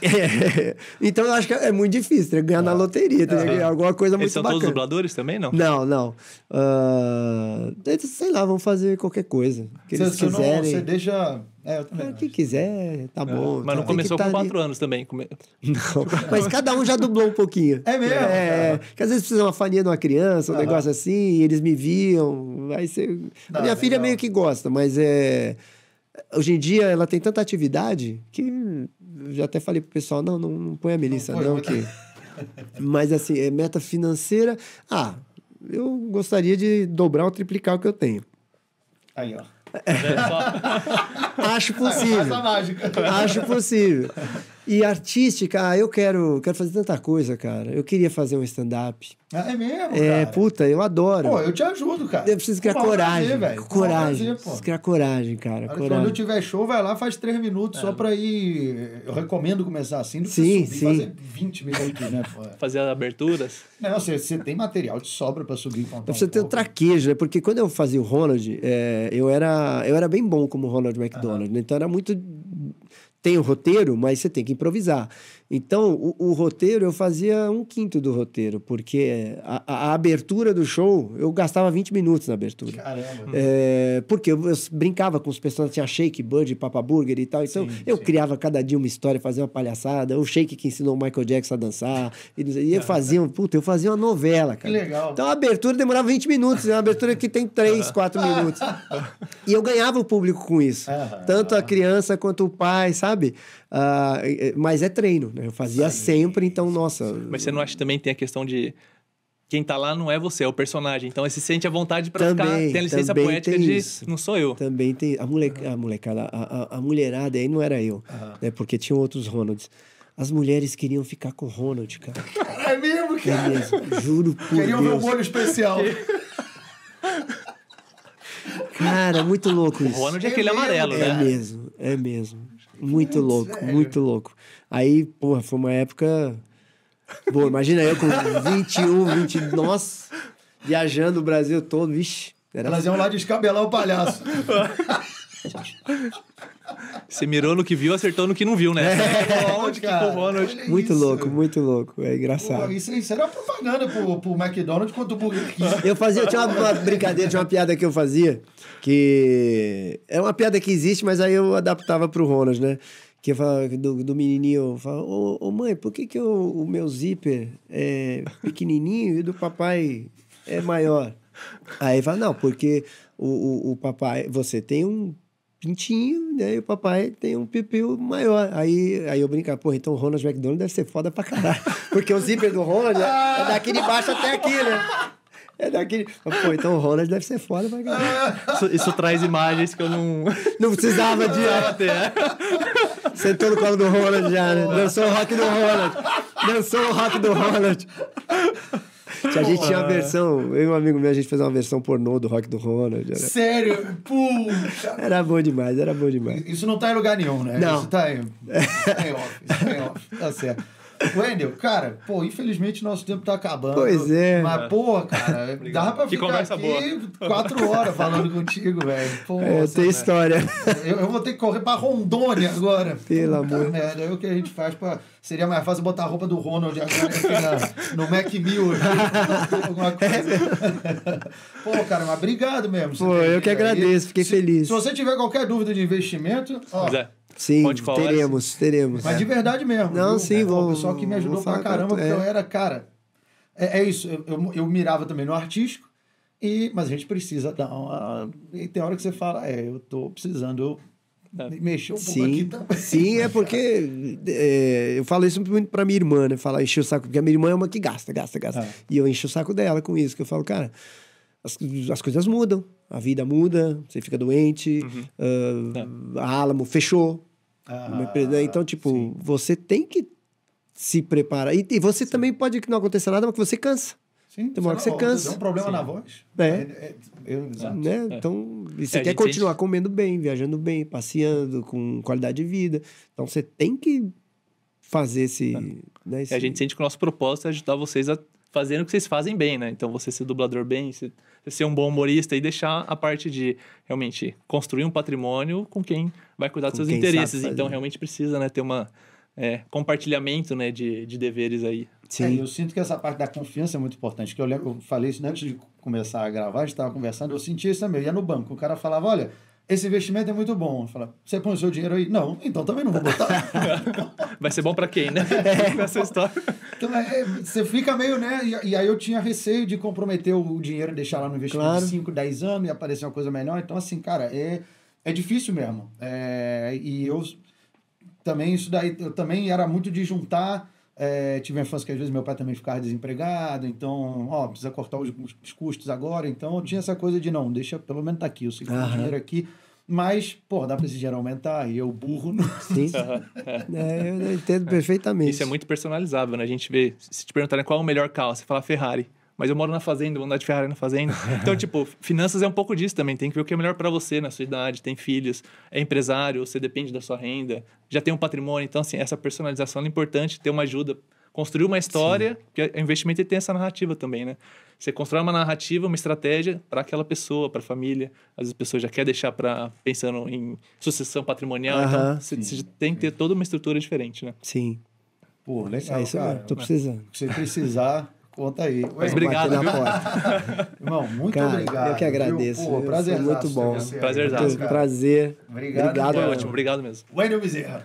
É. (laughs) Então eu acho que é muito difícil, né? ganhar ah. na loteria, tá? uhum. alguma coisa muito Eles são bacana. todos dubladores também, não? Não, não. Uh, sei lá, vão fazer qualquer coisa que se, eles se quiserem. Não, você deixa... É, eu também. É, quiser, tá é. bom. Mas não tá, começou com tá quatro ali. anos também. Come... (laughs) Não, tipo, mas (laughs) cada um já dublou um pouquinho. É mesmo? É, é. que às vezes precisa uma farinha de uma criança, um negócio assim, eles me viam, aí você... Não, A minha filha legal. meio que gosta, mas é... Hoje em dia ela tem tanta atividade que já até falei pro pessoal, não, não, não põe a Melissa, não, não que... Né? (laughs) Mas assim, é meta financeira. Ah, eu gostaria de dobrar ou triplicar o que eu tenho. Aí, ó. É. (laughs) Acho possível. Acho possível. E artística, ah, eu quero, quero fazer tanta coisa, cara. Eu queria fazer um stand-up. Ah, é mesmo? É, puta, eu adoro. Pô, eu te ajudo, cara. Eu preciso criar é coragem. Fazer, é coragem. Fazer, preciso criar coragem, cara. Coragem. Quando eu tiver show, vai lá, faz três minutos é. só pra ir. Eu recomendo começar assim sim, subir, sim. fazer 20 minutos, né? Pô. (laughs) fazer as aberturas. Não, você, você tem material de sobra pra subir e contar. Você um tem um traquejo, né? Porque quando eu fazia o Ronald, é, eu, era, eu era bem bom como Ronald McDonald, né? Então era muito tem o roteiro, mas você tem que improvisar. Então, o, o, roteiro, eu fazia um quinto do roteiro, porque a, a, abertura do show, eu gastava 20 minutos na abertura. Caramba! É, porque eu, eu, brincava com os personagens, tinha Shake, Bird, Papa Burger e tal. Então, sim, eu sim. criava cada dia uma história, fazia uma palhaçada. O Shake que ensinou o Michael Jackson a dançar. E, e eu fazia, puta, eu fazia uma novela, cara. Que legal! Então, a abertura demorava 20 minutos. É uma abertura que tem 3, 4 minutos. (laughs) e eu ganhava o público com isso. Tanto a criança quanto o pai, sabe? Uh, mas é treino, né? Eu fazia Sim. sempre, então, nossa. Mas você não acha que também tem a questão de quem tá lá não é você, é o personagem. Então ele sente a vontade para ficar. Tem a licença poética de isso. não sou eu. Também tem. A, moleca, uhum. a molecada, a, a, mulherada aí não era eu, uhum. né? Porque tinham outros Ronalds. As mulheres queriam ficar com o Ronald, cara. (laughs) É mesmo, é cara? É mesmo. Juro por queriam Deus. Queriam ver um especial. cara, é muito louco isso. O Ronald é aquele é amarelo, é né? É mesmo, é mesmo. Muito louco, Sério? muito louco. Aí, porra, foi uma época. Boa, imagina eu com 21, 20, nossa, viajando o Brasil todo, vixe. Era... Trazer um lá descabelar o palhaço. (laughs) Você mirou no que viu, acertou no que não viu, né? É, onde cara, que o Ronald. Muito isso. louco, muito louco. É engraçado. Pô, isso, isso era propaganda pro, pro McDonald's quanto pro Eu fazia, tinha uma, uma, brincadeira, tinha uma piada que eu fazia, que é uma piada que existe, mas aí eu adaptava pro Ronald, né? Que eu falava, do, do menininho, eu falava, ô, ô mãe, por que, que o o meu zíper é pequenininho e do papai é maior? Aí fala, não, porque o, o, o papai, você tem um pintinho, né? E o papai tem um pipiu maior. Aí, aí eu brincar, pô, então o Ronald McDonald deve ser foda pra caralho. (laughs) Porque o zíper do Ronald é, é daqui de baixo até aqui, né? É daqui. Pô, então o Ronald deve ser foda pra caralho. Isso, isso traz imagens que eu não. (laughs) Não precisava de. Até. Né? (laughs) Sentou no colo do Ronald já, né? Dançou o rock do Ronald. Dançou o rock do Ronald. A gente tinha uma versão, eu e um amigo meu, a gente fez uma versão pornô do rock do Ronald. Era... Sério? pum Era bom demais, era bom demais. Isso não tá em lugar nenhum, né? Não. Isso tá em, tá em off. Isso tá em off. Tá certo. Wendel, cara, pô, infelizmente nosso tempo tá acabando. Pois é. Mas, pô, cara, (laughs) dá dava pra que ficar aqui boa. quatro horas falando contigo, velho. Pô, é, tem né? história. Eu, eu, vou ter que correr pra Rondônia agora. Pelo Puta amor. Merda, é o que a gente faz pra... Seria mais fácil botar a roupa do Ronald agora na, no Mac Mill. (laughs) Alguma coisa. É pô, cara, mas obrigado mesmo. Pô, eu que agradeço, aí. fiquei se, feliz. Se você tiver qualquer dúvida de investimento, ó, Sim, Teremos, teremos. Mas de verdade mesmo. Não, viu? sim, é, vamos. O pessoal que me ajudou pra caramba, porque é. eu era, cara. É, é isso, eu, eu, eu, mirava também no artístico, e, mas a gente precisa dar uma. E tem hora que você fala, é, eu tô precisando. Tá. mexer um pouco sim, aqui também. Sim, é porque é, eu falo isso muito pra minha irmã, né? Falar, encher o saco, porque a minha irmã é uma que gasta, gasta, gasta. É. E eu encho o saco dela com isso, que eu falo, cara, as, as coisas mudam, a vida muda, você fica doente, uhum. uh, a Álamo fechou, ah, então, tipo, sim. você tem que se preparar. E, e você sim. também pode que não aconteça nada, mas que você cansa. Sim, tem uma hora que você cansa. É um problema sim. na voz. É. é, é, né? é né? Então, você é, quer continuar gente... comendo bem, viajando bem, passeando, com qualidade de vida. Então, você tem que fazer esse, é. né, esse... A gente sente que o nosso propósito é ajudar vocês a fazerem o que vocês fazem bem, né? Então, você ser dublador bem, você ser um bom humorista e deixar a parte de realmente construir um patrimônio com quem vai cuidar dos seus interesses. Então, realmente precisa né, ter uma é, compartilhamento né, de, de deveres aí. É, Sim. É, eu sinto que essa parte da confiança é muito importante. Que eu lembro, eu falei isso né, antes de começar a gravar, a gente estava conversando, eu sentia isso também. Eu ia no banco, o cara falava, olha esse investimento é muito bom. Fala, você põe o seu dinheiro aí? Não, então também não vou botar. (laughs) Vai ser bom para quem, né? É. (laughs) Essa história. Então, é, é, você fica meio, né? E, e, aí eu tinha receio de comprometer o dinheiro e deixar lá no investimento claro. de 5, 10 anos e aparecer uma coisa melhor. Então, assim, cara, é, é difícil mesmo. É, e eu também, isso daí, eu também era muito de juntar é, tive a infância que às vezes meu pai também ficava desempregado, então, ó, precisa cortar os, os custos agora. Então eu tinha essa coisa de, não, deixa pelo menos tá aqui, eu sei que o dinheiro aqui. Mas, pô, dá pra esse dinheiro aumentar e eu burro. Não... (laughs) Sim. (laughs) é, eu entendo perfeitamente. Isso é muito personalizável, né? A gente vê, se te perguntarem qual é o melhor carro, você fala Ferrari mas eu moro na fazenda, vou andar de Ferrari na fazenda. (laughs) Então, tipo, finanças é um pouco disso também. Tem que ver o que é melhor para você na sua idade, tem filhos, é empresário, você depende da sua renda, já tem um patrimônio. Então, assim, essa personalização é importante, ter uma ajuda construir uma história, Sim. porque o investimento tem essa narrativa também, né? Você constrói uma narrativa, uma estratégia para aquela pessoa, para a família. Às vezes a pessoa já quer deixar para pensando em sucessão patrimonial, uh -huh. então você, tem que ter toda uma estrutura diferente, né? Sim. Pô, legal, é, isso cara. Tô precisando. Se precisar, Conta aí. Mas obrigado, na porta. (laughs) Irmão, muito Cara, obrigado. Eu que agradeço. Pô, prazer, muito bom. Prazer, prazer. Prazer. Obrigado. Obrigado. Foi ótimo, obrigado mesmo. Wendel Bezerra.